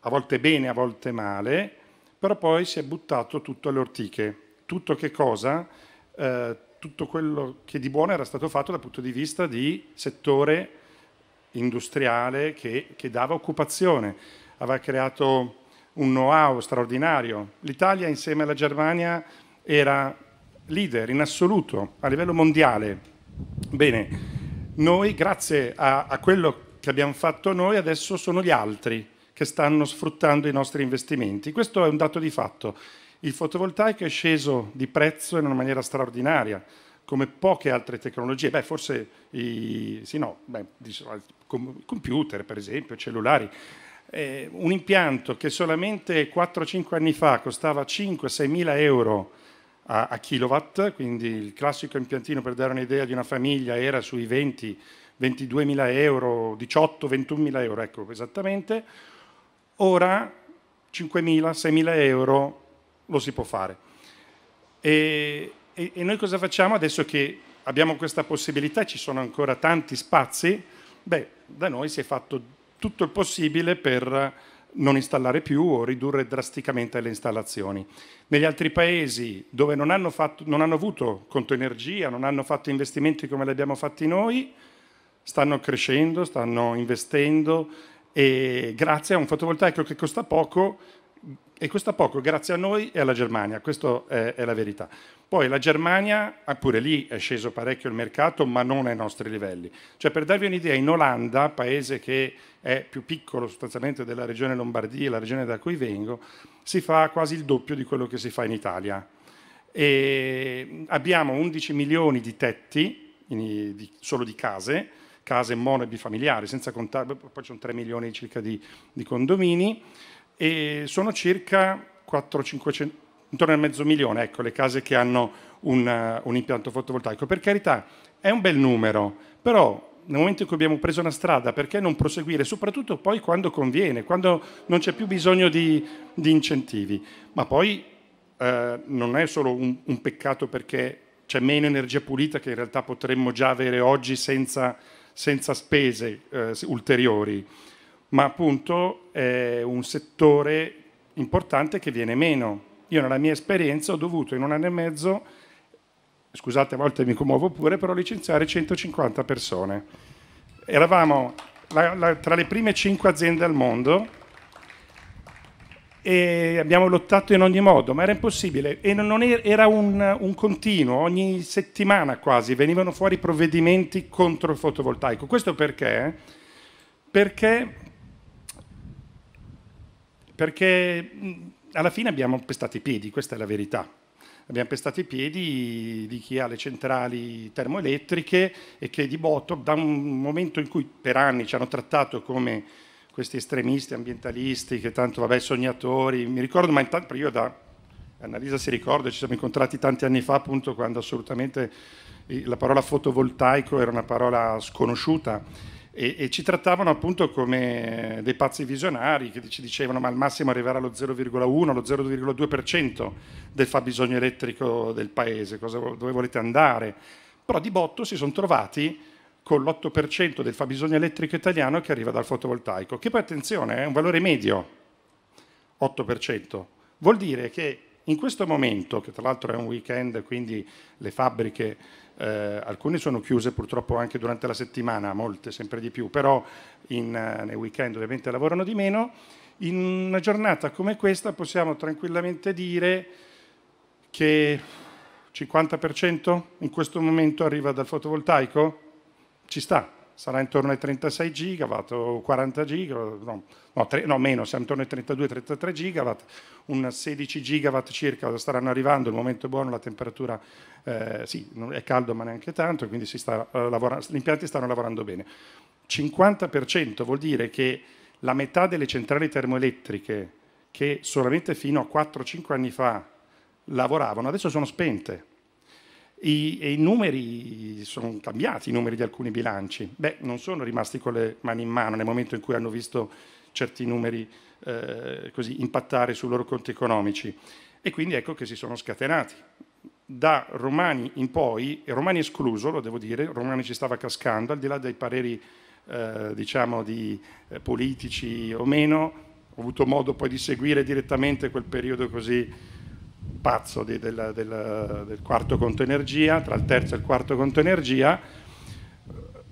a volte bene, a volte male, però poi si è buttato tutto alle ortiche. Tutto che cosa? Eh, tutto quello che di buono era stato fatto dal punto di vista di settore industriale che, che dava occupazione, aveva creato un know-how straordinario. L'Italia insieme alla Germania era leader in assoluto a livello mondiale. Bene, noi grazie a, a quello che abbiamo fatto noi adesso sono gli altri che stanno sfruttando i nostri investimenti. Questo è un dato di fatto. Il fotovoltaico è sceso di prezzo in una maniera straordinaria, come poche altre tecnologie. Beh, forse i, sì, no, beh, computer per esempio, cellulari, eh, un impianto che solamente 4-5 anni fa costava 5-6 mila euro a, a, kilowatt, quindi il classico impiantino per dare un'idea di una famiglia era sui 20, 22 mila euro, 18, 21 mila euro, ecco esattamente, ora 5 mila, 6 mila euro lo si può fare. E, e, e noi cosa facciamo adesso che abbiamo questa possibilità, ci sono ancora tanti spazi? Beh, da noi si è fatto tutto il possibile per non installare più o ridurre drasticamente le installazioni. Negli altri paesi dove non hanno, fatto, non hanno avuto conto energia, non hanno fatto investimenti come li abbiamo fatti noi, stanno crescendo, stanno investendo e grazie a un fotovoltaico che costa poco e questo a poco grazie a noi e alla Germania, questa è, è, la verità. Poi la Germania, ah, pure lì è sceso parecchio il mercato, ma non ai nostri livelli. Cioè, per darvi un'idea, in Olanda, paese che è più piccolo sostanzialmente della regione Lombardia, la regione da cui vengo, si fa quasi il doppio di quello che si fa in Italia. E abbiamo 11 milioni di tetti in, di, solo di case, case mono e bifamiliari, senza contare, poi ci sono 3 milioni circa di, di condomini e sono circa 400 500, intorno al mezzo milione ecco, le case che hanno un, un impianto fotovoltaico. Per carità, è un bel numero, però nel momento in cui abbiamo preso una strada, perché non proseguire, soprattutto poi quando conviene, quando non c'è più bisogno di, di incentivi. Ma poi eh, non è solo un, un peccato perché c'è meno energia pulita che in realtà potremmo già avere oggi senza, senza spese eh, ulteriori ma appunto è un settore importante che viene meno. Io nella mia esperienza ho dovuto in un anno e mezzo, scusate a volte mi commuovo pure, però licenziare 150 persone. Eravamo la, la, tra le prime 5 aziende al mondo e abbiamo lottato in ogni modo, ma era impossibile. E non era, era un, un, continuo, ogni settimana quasi venivano fuori provvedimenti contro il fotovoltaico. Questo perché? Perché perché mm, alla fine abbiamo pestato i piedi, questa è la verità. Abbiamo pestato i piedi di chi ha le centrali termoelettriche e che di botto, da un momento in cui per anni ci hanno trattato come questi estremisti ambientalisti, che tanto vabbè sognatori, mi ricordo, ma intanto io da Annalisa si ricorda, ci siamo incontrati tanti anni fa appunto quando assolutamente la parola fotovoltaico era una parola sconosciuta e, e, ci trattavano appunto come dei pazzi visionari che ci dicevano ma al massimo arriverà allo 0,1, allo 0,2% del fabbisogno elettrico del paese, cosa, dove volete andare? Però di botto si sono trovati con l'8% del fabbisogno elettrico italiano che arriva dal fotovoltaico, che poi attenzione è un valore medio, 8%, vuol dire che in questo momento, che tra l'altro è un weekend, quindi le fabbriche eh, alcune sono chiuse purtroppo anche durante la settimana, molte sempre di più, però in, eh, nei weekend ovviamente lavorano di meno. In una giornata come questa possiamo tranquillamente dire che 50% in questo momento arriva dal fotovoltaico? Ci sta, sarà intorno ai 36 gigawatt o 40 gigawatt, no, no, tre, no meno, siamo intorno ai 32-33 gigawatt, un 16 gigawatt circa staranno arrivando, il momento è buono, la temperatura eh, sì, è caldo ma neanche tanto, quindi sta, eh, lavora, gli impianti stanno lavorando bene. 50% vuol dire che la metà delle centrali termoelettriche che solamente fino a 4-5 anni fa lavoravano, adesso sono spente i, I, numeri sono cambiati, i numeri di alcuni bilanci. Beh, non sono rimasti con le mani in mano nel momento in cui hanno visto certi numeri eh, così impattare sui loro conti economici. E quindi ecco che si sono scatenati. Da Romani in poi, e Romani escluso, lo devo dire, Romani ci stava cascando, al di là dei pareri eh, diciamo di eh, politici o meno, ho avuto modo poi di seguire direttamente quel periodo così pazzo di, del, del, del, quarto conto energia, tra il terzo e il quarto conto energia,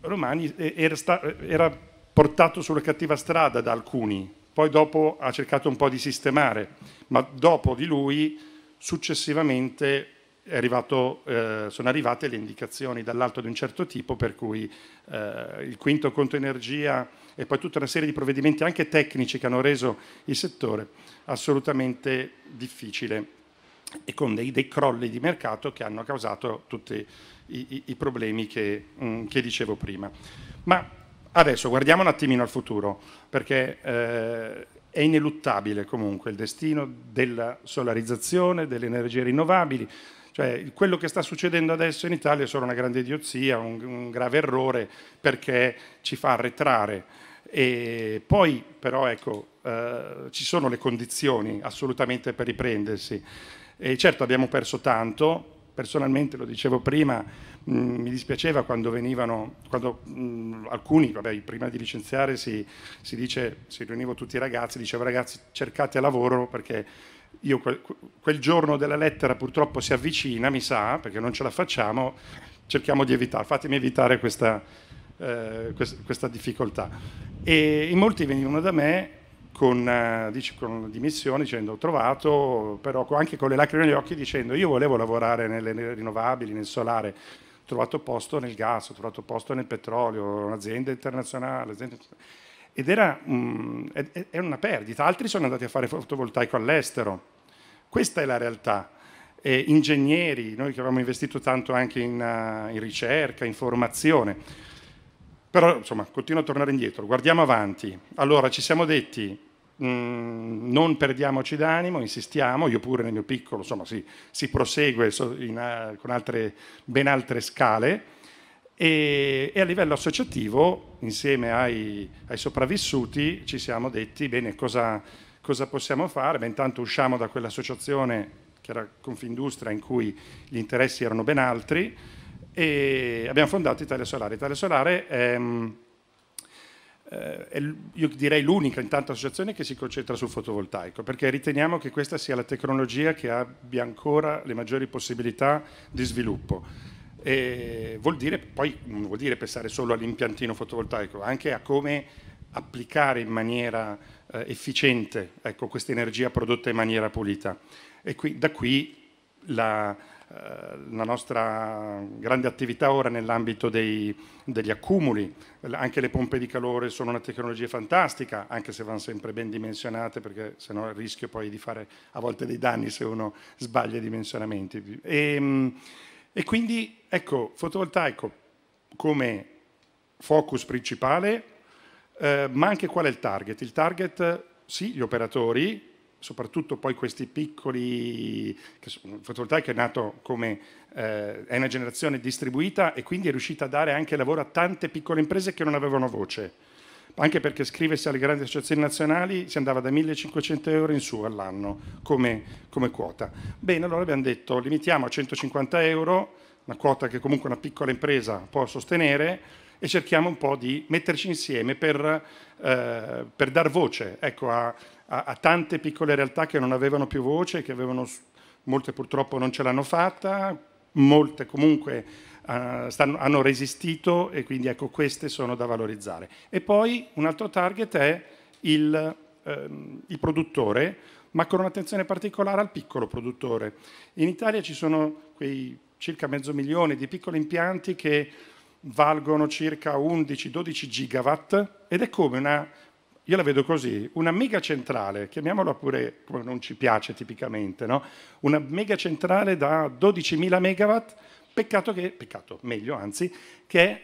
Romani era, sta, era portato sulla cattiva strada da alcuni, poi dopo ha cercato un po' di sistemare, ma dopo di lui successivamente Arrivato, eh, sono arrivate le indicazioni dall'alto di un certo tipo, per cui eh, il quinto conto energia e poi tutta una serie di provvedimenti anche tecnici che hanno reso il settore assolutamente difficile e con dei, dei crolli di mercato che hanno causato tutti i, i, i problemi che, mh, mm, che, dicevo prima. Ma adesso guardiamo un attimino al futuro, perché eh, è ineluttabile comunque il destino della solarizzazione, delle energie rinnovabili, cioè, quello che sta succedendo adesso in Italia è solo una grande idiozia, un, un grave errore perché ci fa arretrare. E poi però ecco, eh, ci sono le condizioni assolutamente per riprendersi. E certo abbiamo perso tanto, personalmente lo dicevo prima, mh, mi dispiaceva quando venivano, quando mh, alcuni, vabbè, prima di licenziare si, si, dice, si riunivo tutti i ragazzi, dicevo ragazzi cercate lavoro perché io quel, quel, giorno della lettera purtroppo si avvicina, mi sa, perché non ce la facciamo, cerchiamo di evitare, fatemi evitare questa, eh, questa, questa difficoltà. E in molti venivano da me con, eh, dice, con dimissioni dicendo ho trovato, però anche con le lacrime negli occhi dicendo io volevo lavorare nelle rinnovabili, nel solare, ho trovato posto nel gas, ho trovato posto nel petrolio, un'azienda internazionale. Azienda... Ed era mh, mm, è, è una perdita. Altri sono andati a fare fotovoltaico all'estero. Questa è la realtà. E ingegneri, noi che avevamo investito tanto anche in, uh, in ricerca, in formazione. Però insomma, continuo a tornare indietro, guardiamo avanti. Allora, ci siamo detti, Mm, non perdiamoci d'animo, insistiamo, io pure nel mio piccolo, insomma si, si prosegue in, eh, con altre, ben altre scale e, e, a livello associativo insieme ai, ai sopravvissuti ci siamo detti bene cosa, cosa, possiamo fare, beh intanto usciamo da quell'associazione che era Confindustria in cui gli interessi erano ben altri e abbiamo fondato Italia Solare. Italia Solare è... Um, eh, è io direi l'unica intanto associazione che si concentra sul fotovoltaico, perché riteniamo che questa sia la tecnologia che abbia ancora le maggiori possibilità di sviluppo. E vuol dire, poi non vuol dire pensare solo all'impiantino fotovoltaico, anche a come applicare in maniera eh, efficiente ecco, questa energia prodotta in maniera pulita. E qui, da qui la, eh, la nostra grande attività ora nell'ambito degli accumuli, anche le pompe di calore sono una tecnologia fantastica, anche se vanno sempre ben dimensionate perché sennò rischio poi di fare a volte dei danni se uno sbaglia i dimensionamenti. E, ehm, e quindi ecco, fotovoltaico come focus principale, eh, ma anche qual è il target? Il target, sì, gli operatori, soprattutto poi questi piccoli, il fotovoltaico è nato come, eh, è una generazione distribuita e quindi è riuscita a dare anche lavoro a tante piccole imprese che non avevano voce, anche perché scriversi alle grandi associazioni nazionali si andava da 1500 euro in su all'anno come, come quota. Bene, allora abbiamo detto limitiamo a 150 euro, una quota che comunque una piccola impresa può sostenere, e cerchiamo un po' di metterci insieme per, eh, per dar voce ecco, a a, a tante piccole realtà che non avevano più voce, che avevano, molte purtroppo non ce l'hanno fatta, molte comunque uh, stanno, hanno resistito e quindi ecco queste sono da valorizzare. E poi un altro target è il, ehm, il produttore, ma con un'attenzione particolare al piccolo produttore. In Italia ci sono quei circa mezzo milione di piccoli impianti che valgono circa 11-12 gigawatt ed è come una io la vedo così, una mega centrale, chiamiamola pure come non ci piace tipicamente, no? una mega centrale da 12.000 megawatt, peccato che, peccato, meglio anzi, che è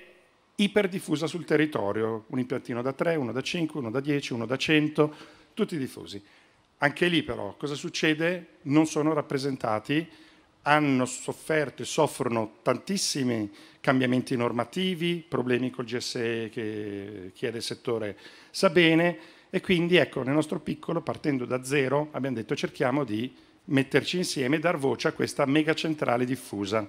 iperdiffusa sul territorio, un impiantino da 3, uno da 5, uno da 10, uno da 100, tutti diffusi. Anche lì però cosa succede? Non sono rappresentati hanno sofferto e soffrono tantissimi cambiamenti normativi, problemi col GSE che chi è del settore sa bene e quindi ecco nel nostro piccolo partendo da zero abbiamo detto cerchiamo di metterci insieme e dar voce a questa mega centrale diffusa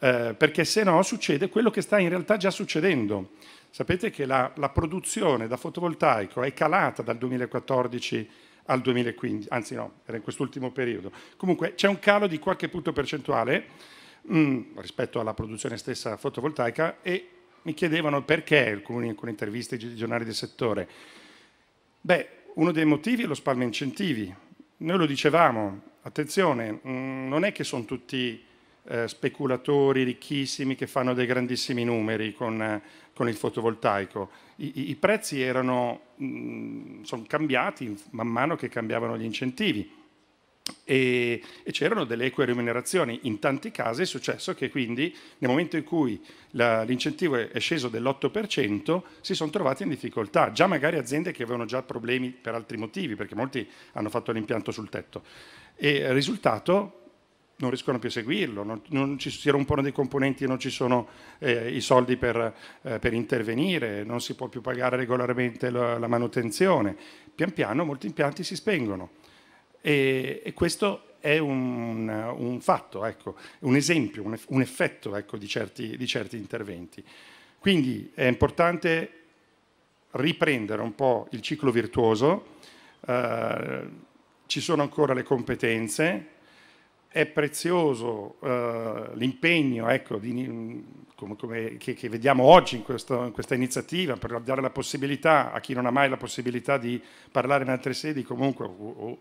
eh, perché se no succede quello che sta in realtà già succedendo. Sapete che la, la produzione da fotovoltaico è calata dal 2014 al 2015, anzi no, era in quest'ultimo periodo. Comunque c'è un calo di qualche punto percentuale mh, mm, rispetto alla produzione stessa fotovoltaica e mi chiedevano perché alcuni, alcune interviste ai giornali del settore. Beh, uno dei motivi è lo spalma incentivi. Noi lo dicevamo, attenzione, mh, mm, non è che sono tutti eh, speculatori ricchissimi che fanno dei grandissimi numeri con, con il fotovoltaico i, i prezzi erano, mm, sono cambiati man mano che cambiavano gli incentivi e, e c'erano delle eque remunerazioni. In tanti casi è successo che quindi nel momento in cui l'incentivo è sceso dell'8% si sono trovati in difficoltà, già magari aziende che avevano già problemi per altri motivi, perché molti hanno fatto l'impianto sul tetto. E il risultato non riescono più a seguirlo, non, non ci, si rompono dei componenti e non ci sono eh, i soldi per, eh, per, intervenire, non si può più pagare regolarmente la, la manutenzione. Pian piano molti impianti si spengono e, e questo è un, un fatto, ecco, un esempio, un, un effetto ecco, di, certi, di certi interventi. Quindi è importante riprendere un po' il ciclo virtuoso, eh, ci sono ancora le competenze, è prezioso eh, l'impegno ecco, di, come, come, che, che, vediamo oggi in, questo, in, questa iniziativa per dare la possibilità a chi non ha mai la possibilità di parlare in altre sedi, comunque, o, o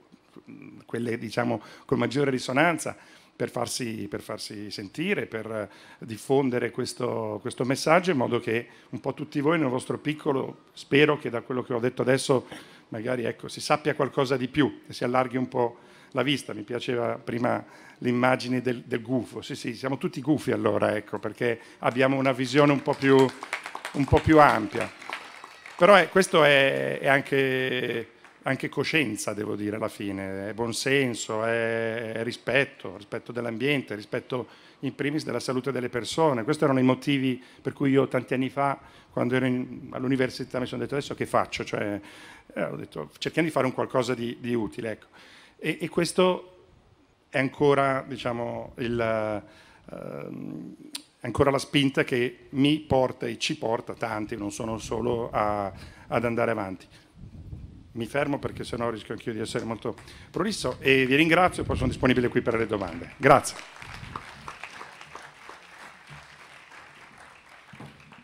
quelle diciamo con maggiore risonanza, per farsi, per farsi, sentire, per diffondere questo, questo, messaggio in modo che un po' tutti voi nel vostro piccolo, spero che da quello che ho detto adesso magari ecco, si sappia qualcosa di più, e si allarghi un po' la vista, mi piaceva prima l'immagine del, del gufo, sì sì, siamo tutti gufi allora, ecco, perché abbiamo una visione un po' più, un po più ampia. Però eh, questo è, è anche, anche, coscienza, devo dire, alla fine, è buonsenso, è, è rispetto, rispetto dell'ambiente, rispetto in primis della salute delle persone. Questi erano i motivi per cui io tanti anni fa, quando ero all'università, mi sono detto adesso che faccio? Cioè, eh, ho detto cerchiamo di fare un qualcosa di, di utile. Ecco. E, e questo è ancora, diciamo, il, uh, ancora, la spinta che mi porta e ci porta tanti, non sono solo a, ad andare avanti. Mi fermo perché sennò rischio anch'io di essere molto prolisso e vi ringrazio, poi sono disponibile qui per le domande. Grazie.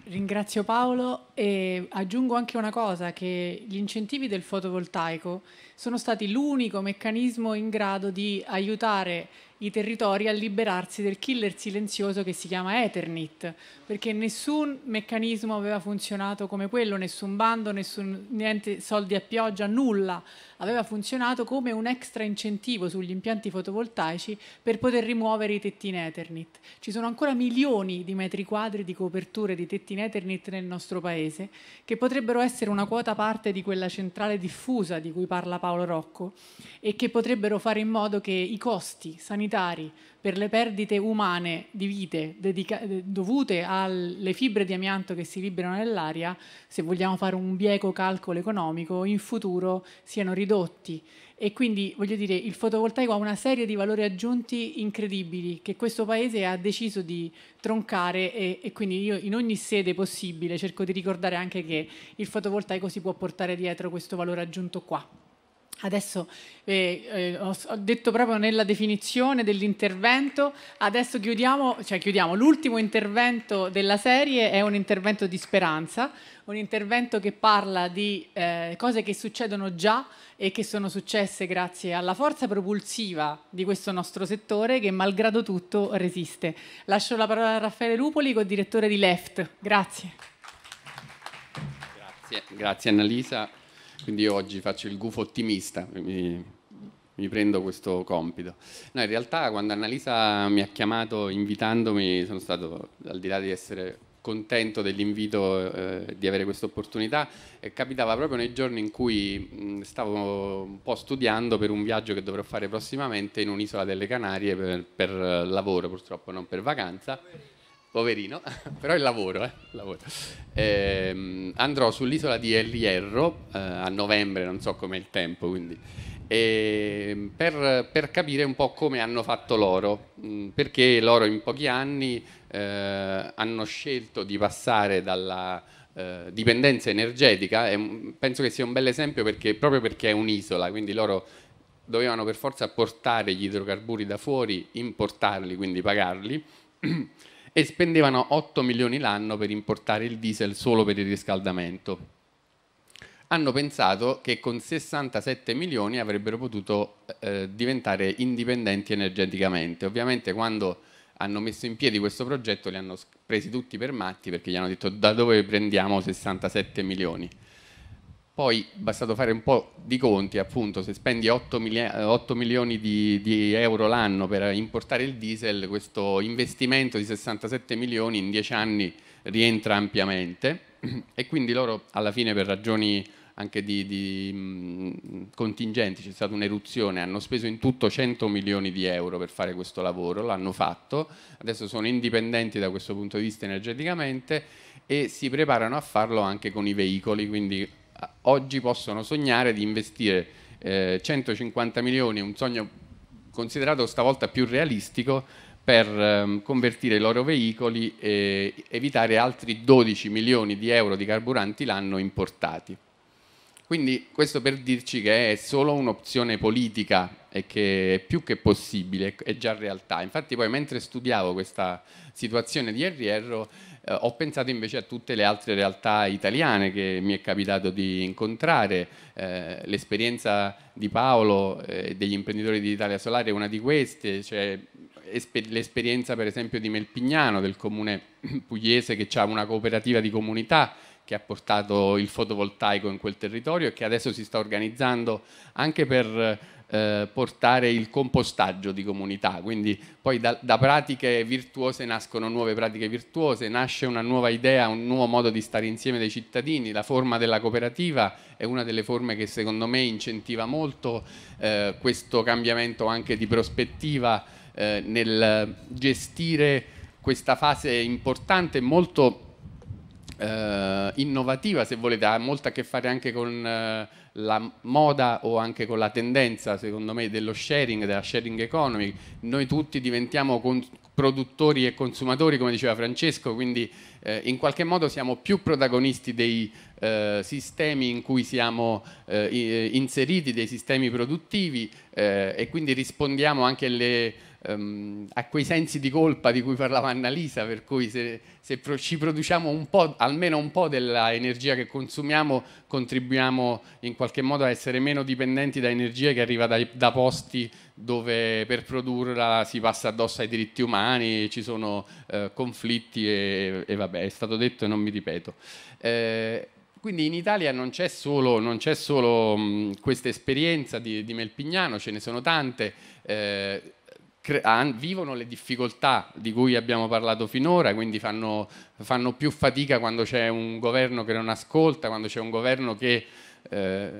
Ringrazio Paolo e aggiungo anche una cosa, che gli incentivi del fotovoltaico sono stati l'unico meccanismo in grado di aiutare i territori a liberarsi del killer silenzioso che si chiama Eternit, perché nessun meccanismo aveva funzionato come quello, nessun bando, nessun, niente soldi a pioggia, nulla, aveva funzionato come un extra incentivo sugli impianti fotovoltaici per poter rimuovere i tetti in Eternit. Ci sono ancora milioni di metri quadri di coperture di tetti in Eternit nel nostro paese, che potrebbero essere una quota parte di quella centrale diffusa di cui parla Paolo Rocco e che potrebbero fare in modo che i costi sanitari comunitari per le perdite umane di vite dovute alle fibre di amianto che si liberano nell'aria, se vogliamo fare un bieco calcolo economico, in futuro siano ridotti. E quindi voglio dire, il fotovoltaico ha una serie di valori aggiunti incredibili che questo Paese ha deciso di troncare e, e quindi io in ogni sede possibile cerco di ricordare anche che il fotovoltaico si può portare dietro questo valore aggiunto qua. Adesso eh, eh, ho, detto proprio nella definizione dell'intervento, adesso chiudiamo, cioè chiudiamo, l'ultimo intervento della serie è un intervento di speranza, un intervento che parla di eh, cose che succedono già e che sono successe grazie alla forza propulsiva di questo nostro settore che malgrado tutto resiste. Lascio la parola a Raffaele Lupoli, co-direttore di Left. Grazie. Grazie, grazie Annalisa. Quindi io oggi faccio il gufo ottimista, mi, mi prendo questo compito. No, in realtà quando Annalisa mi ha chiamato invitandomi, sono stato, al di là di essere contento dell'invito eh, di avere questa opportunità e eh, capitava proprio nei giorni in cui mh, stavo un po' studiando per un viaggio che dovrò fare prossimamente in un'isola delle Canarie per, per eh, lavoro purtroppo non per vacanza poverino, però il lavoro. Eh? lavoro. Eh, andrò sull'isola di El Hierro eh, a novembre, non so com'è il tempo, quindi, ehm, per, per, capire un po' come hanno fatto loro, mh, mm, perché loro in pochi anni eh, hanno scelto di passare dalla eh, dipendenza energetica, e penso che sia un bel esempio perché, proprio perché è un'isola, quindi loro dovevano per forza portare gli idrocarburi da fuori, importarli, quindi pagarli. e spendevano 8 milioni l'anno per importare il diesel solo per il riscaldamento. Hanno pensato che con 67 milioni avrebbero potuto eh, diventare indipendenti energeticamente. Ovviamente quando hanno messo in piedi questo progetto li hanno presi tutti per matti perché gli hanno detto da dove prendiamo 67 milioni. Poi bastato fare un po' di conti, appunto, se spendi 8, milia- 8 milioni di, di, euro l'anno per importare il diesel, questo investimento di 67 milioni in 10 anni rientra ampiamente e quindi loro alla fine per ragioni anche di, di contingenti, c'è stata un'eruzione, hanno speso in tutto 100 milioni di euro per fare questo lavoro, l'hanno fatto, adesso sono indipendenti da questo punto di vista energeticamente e si preparano a farlo anche con i veicoli, quindi oggi possono sognare di investire eh, 150 milioni, un sogno considerato stavolta più realistico, per ehm, convertire i loro veicoli e evitare altri 12 milioni di euro di carburanti l'anno importati. Quindi questo per dirci che è solo un'opzione politica e che è più che possibile, è già realtà. Infatti poi mentre studiavo questa situazione di Herriero eh, ho pensato invece a tutte le altre realtà italiane che mi è capitato di incontrare. Eh, l'esperienza di Paolo e eh, degli imprenditori di Italia Solare è una di queste, cioè esper- l'esperienza per esempio di Melpignano, del comune pugliese che ha una cooperativa di comunità che ha portato il fotovoltaico in quel territorio e che adesso si sta organizzando anche per eh, portare il compostaggio di comunità, quindi poi da, da, pratiche virtuose nascono nuove pratiche virtuose, nasce una nuova idea, un nuovo modo di stare insieme dei cittadini, la forma della cooperativa è una delle forme che secondo me incentiva molto eh, questo cambiamento anche di prospettiva eh, nel gestire questa fase importante e molto eh, innovativa se volete, ha molto a che fare anche con eh, la moda o anche con la tendenza, secondo me, dello sharing, della sharing economy, noi tutti diventiamo produttori e consumatori, come diceva Francesco, quindi eh, in qualche modo siamo più protagonisti dei eh, sistemi in cui siamo eh, eh inseriti, dei sistemi produttivi eh, e quindi rispondiamo anche alle um, a quei sensi di colpa di cui parlava Annalisa, per cui se, se pro ci produciamo un po', almeno un po' dell'energia che consumiamo, contribuiamo in qualche modo a essere meno dipendenti da energia che arriva dai, da posti dove per produrla si passa addosso ai diritti umani, ci sono eh, conflitti e, e, vabbè, è stato detto e non mi ripeto. Eh, quindi in Italia non c'è solo, solo mh, questa esperienza di, di, Melpignano, ce ne sono tante. Eh, Ah, vivono le difficoltà di cui abbiamo parlato finora, quindi fanno, fanno più fatica quando c'è un governo che non ascolta, quando c'è un governo che, eh,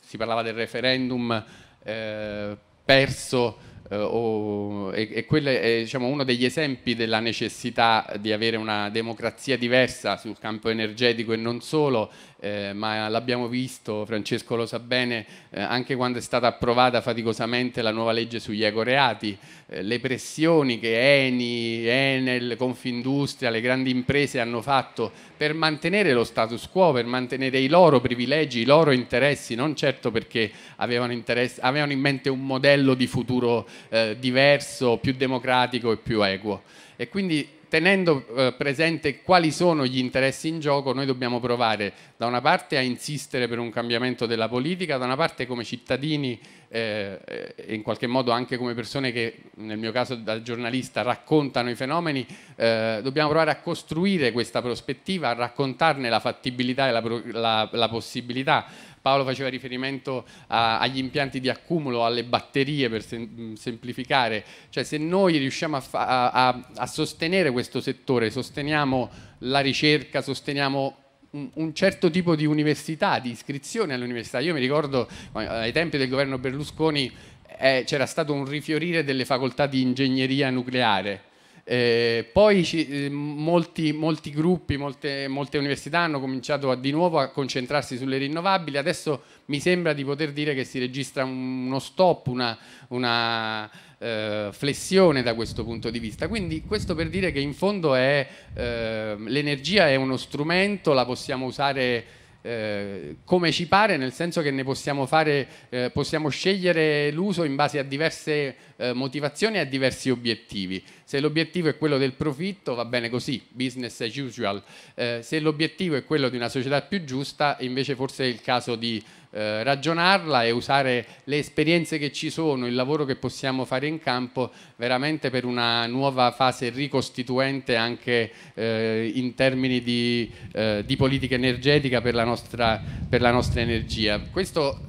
si parlava del referendum eh, perso eh, o, e, e, quello è eh, diciamo, uno degli esempi della necessità di avere una democrazia diversa sul campo energetico e non solo eh, ma l'abbiamo visto, Francesco lo sa bene, eh, anche quando è stata approvata faticosamente la nuova legge sugli ecoreati, eh, le pressioni che Eni, Enel, Confindustria, le grandi imprese hanno fatto per mantenere lo status quo, per mantenere i loro privilegi, i loro interessi, non certo perché avevano, avevano in mente un modello di futuro eh, diverso, più democratico e più equo. E quindi tenendo eh, presente quali sono gli interessi in gioco, noi dobbiamo provare da una parte a insistere per un cambiamento della politica, da una parte come cittadini eh, e eh, in qualche modo anche come persone che, nel mio caso da giornalista, raccontano i fenomeni, eh, dobbiamo provare a costruire questa prospettiva, a raccontarne la fattibilità e la, la, la possibilità Paolo faceva riferimento a, agli impianti di accumulo, alle batterie per sem mm, semplificare, cioè se noi riusciamo a, a, a sostenere questo settore, sosteniamo la ricerca, sosteniamo un certo tipo di università, di iscrizione all'università. Io mi ricordo eh, ai tempi del governo Berlusconi eh, c'era stato un rifiorire delle facoltà di ingegneria nucleare eh, poi eh, molti, molti, gruppi, molte, molte, università hanno cominciato a, di nuovo a concentrarsi sulle rinnovabili, adesso mi sembra di poter dire che si registra uno stop, una, una eh, flessione da questo punto di vista. Quindi questo per dire che in fondo eh, l'energia è uno strumento, la possiamo usare eh, come ci pare, nel senso che ne possiamo, fare, eh, possiamo scegliere l'uso in base a diverse eh, motivazioni e a diversi obiettivi. Se l'obiettivo è quello del profitto, va bene così, business as usual. Eh, se l'obiettivo è quello di una società più giusta, invece forse è il caso di eh, ragionarla e usare le esperienze che ci sono, il lavoro che possiamo fare in campo veramente per una nuova fase ricostituente anche eh, in termini di, eh, di, politica energetica per la nostra, per la nostra energia. Questo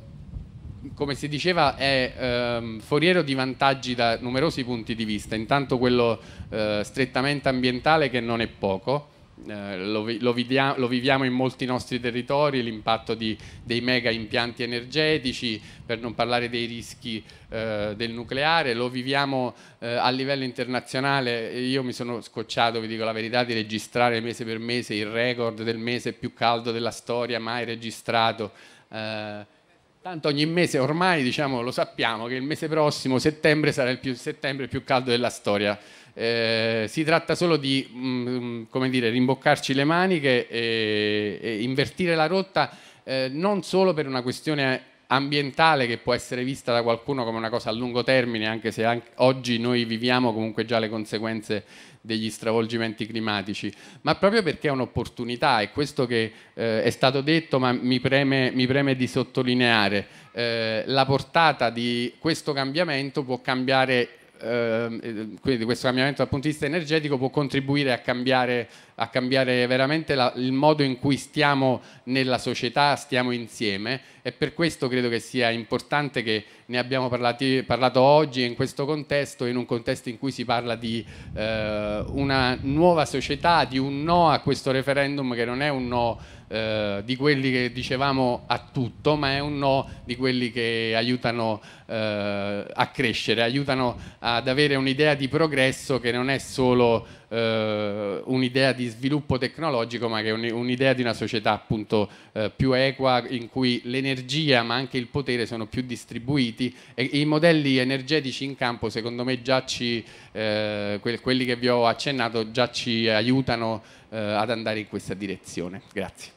come si diceva, è ehm, foriero di vantaggi da numerosi punti di vista, intanto quello eh, strettamente ambientale che non è poco, eh, lo, lo, vidia, lo, viviamo in molti nostri territori, l'impatto di, dei mega impianti energetici, per non parlare dei rischi eh, del nucleare, lo viviamo eh, a livello internazionale. Io mi sono scocciato, vi dico la verità, di registrare mese per mese il record del mese più caldo della storia mai registrato. Eh, tanto ogni mese ormai diciamo, lo sappiamo che il mese prossimo, settembre, sarà il più, settembre più caldo della storia eh, si tratta solo di mh, mm, mm, dire, rimboccarci le maniche e, e invertire la rotta eh, non solo per una questione ambientale che può essere vista da qualcuno come una cosa a lungo termine, anche se anche oggi noi viviamo comunque già le conseguenze degli stravolgimenti climatici, ma proprio perché è un'opportunità, è questo che eh, è stato detto, ma mi preme, mi preme di sottolineare, eh, la portata di questo cambiamento può cambiare eh, quindi questo cambiamento dal punto di vista energetico può contribuire a cambiare a cambiare veramente la, il modo in cui stiamo nella società, stiamo insieme e per questo credo che sia importante che ne abbiamo parlati, parlato oggi in questo contesto, in un contesto in cui si parla di eh, una nuova società, di un no a questo referendum che non è un no eh, di quelli che dicevamo a tutto, ma è un no di quelli che aiutano eh, a crescere, aiutano ad avere un'idea di progresso che non è solo eh, un'idea di sviluppo tecnologico, ma che è un'idea di una società appunto eh, più equa in cui l'energia ma anche il potere sono più distribuiti e i modelli energetici in campo secondo me già ci, eh, quelli che vi ho accennato, già ci aiutano eh, ad andare in questa direzione. Grazie.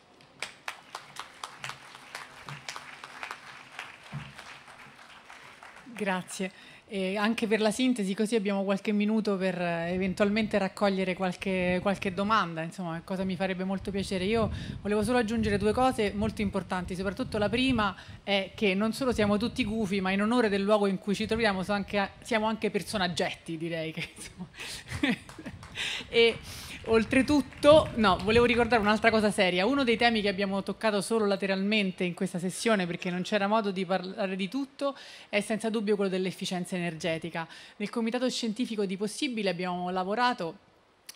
Grazie. E anche per la sintesi, così abbiamo qualche minuto per eh, eventualmente raccogliere qualche, qualche, domanda, insomma, cosa mi farebbe molto piacere. Io volevo solo aggiungere due cose molto importanti, soprattutto la prima è che non solo siamo tutti gufi, ma in onore del luogo in cui ci troviamo siamo anche, siamo anche personaggetti, direi che, insomma. e, Oltretutto, no, volevo ricordare un'altra cosa seria. Uno dei temi che abbiamo toccato solo lateralmente in questa sessione, perché non c'era modo di parlare di tutto, è senza dubbio quello dell'efficienza energetica. Nel comitato scientifico di Possibile abbiamo lavorato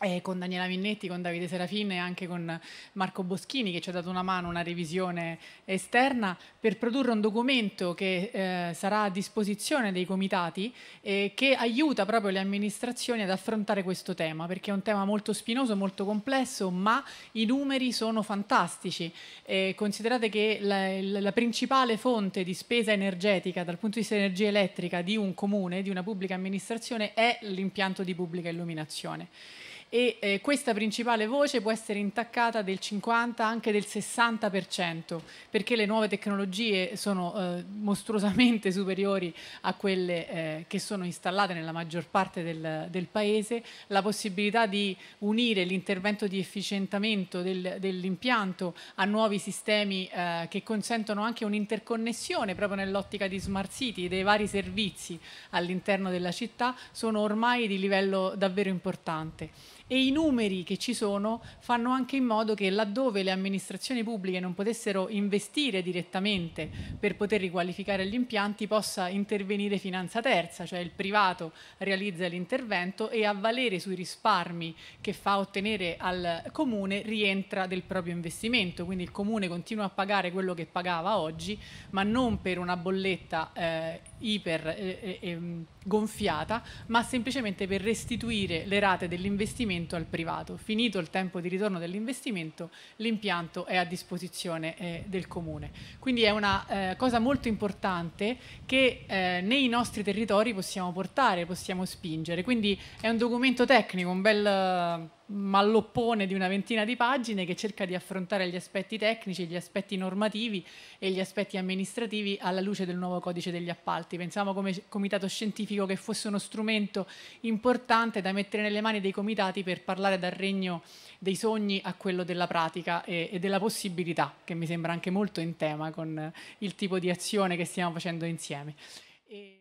eh, con Daniela Minnetti, con Davide Serafin e anche con Marco Boschini che ci ha dato una mano, una revisione esterna per produrre un documento che eh, sarà a disposizione dei comitati eh, che aiuta proprio le amministrazioni ad affrontare questo tema perché è un tema molto spinoso, molto complesso ma i numeri sono fantastici considerate che la, la principale fonte di spesa energetica dal punto di vista di energia elettrica di un comune, di una pubblica amministrazione è l'impianto di pubblica illuminazione e eh, questa principale voce può essere intaccata del 50 anche del 60% perché le nuove tecnologie sono eh, mostruosamente superiori a quelle eh, che sono installate nella maggior parte del, del paese, la possibilità di unire l'intervento di efficientamento del, dell'impianto a nuovi sistemi eh, che consentono anche un'interconnessione proprio nell'ottica di smart city dei vari servizi all'interno della città sono ormai di livello davvero importante e i numeri che ci sono fanno anche in modo che laddove le amministrazioni pubbliche non potessero investire direttamente per poter riqualificare gli impianti possa intervenire finanza terza, cioè il privato realizza l'intervento e a valere sui risparmi che fa ottenere al comune rientra del proprio investimento, quindi il comune continua a pagare quello che pagava oggi, ma non per una bolletta eh, iper eh, eh, ehm, gonfiata, ma semplicemente per restituire le rate dell'investimento al privato. Finito il tempo di ritorno dell'investimento, l'impianto è a disposizione eh, del comune. Quindi è una eh, cosa molto importante che eh, nei nostri territori possiamo portare, possiamo spingere. Quindi è un documento tecnico, un bel malloppone di una ventina di pagine che cerca di affrontare gli aspetti tecnici, gli aspetti normativi e gli aspetti amministrativi alla luce del nuovo codice degli appalti. Pensiamo come comitato scientifico che fosse uno strumento importante da mettere nelle mani dei comitati per parlare dal regno dei sogni a quello della pratica e, e della possibilità, che mi sembra anche molto in tema con il tipo di azione che stiamo facendo insieme. E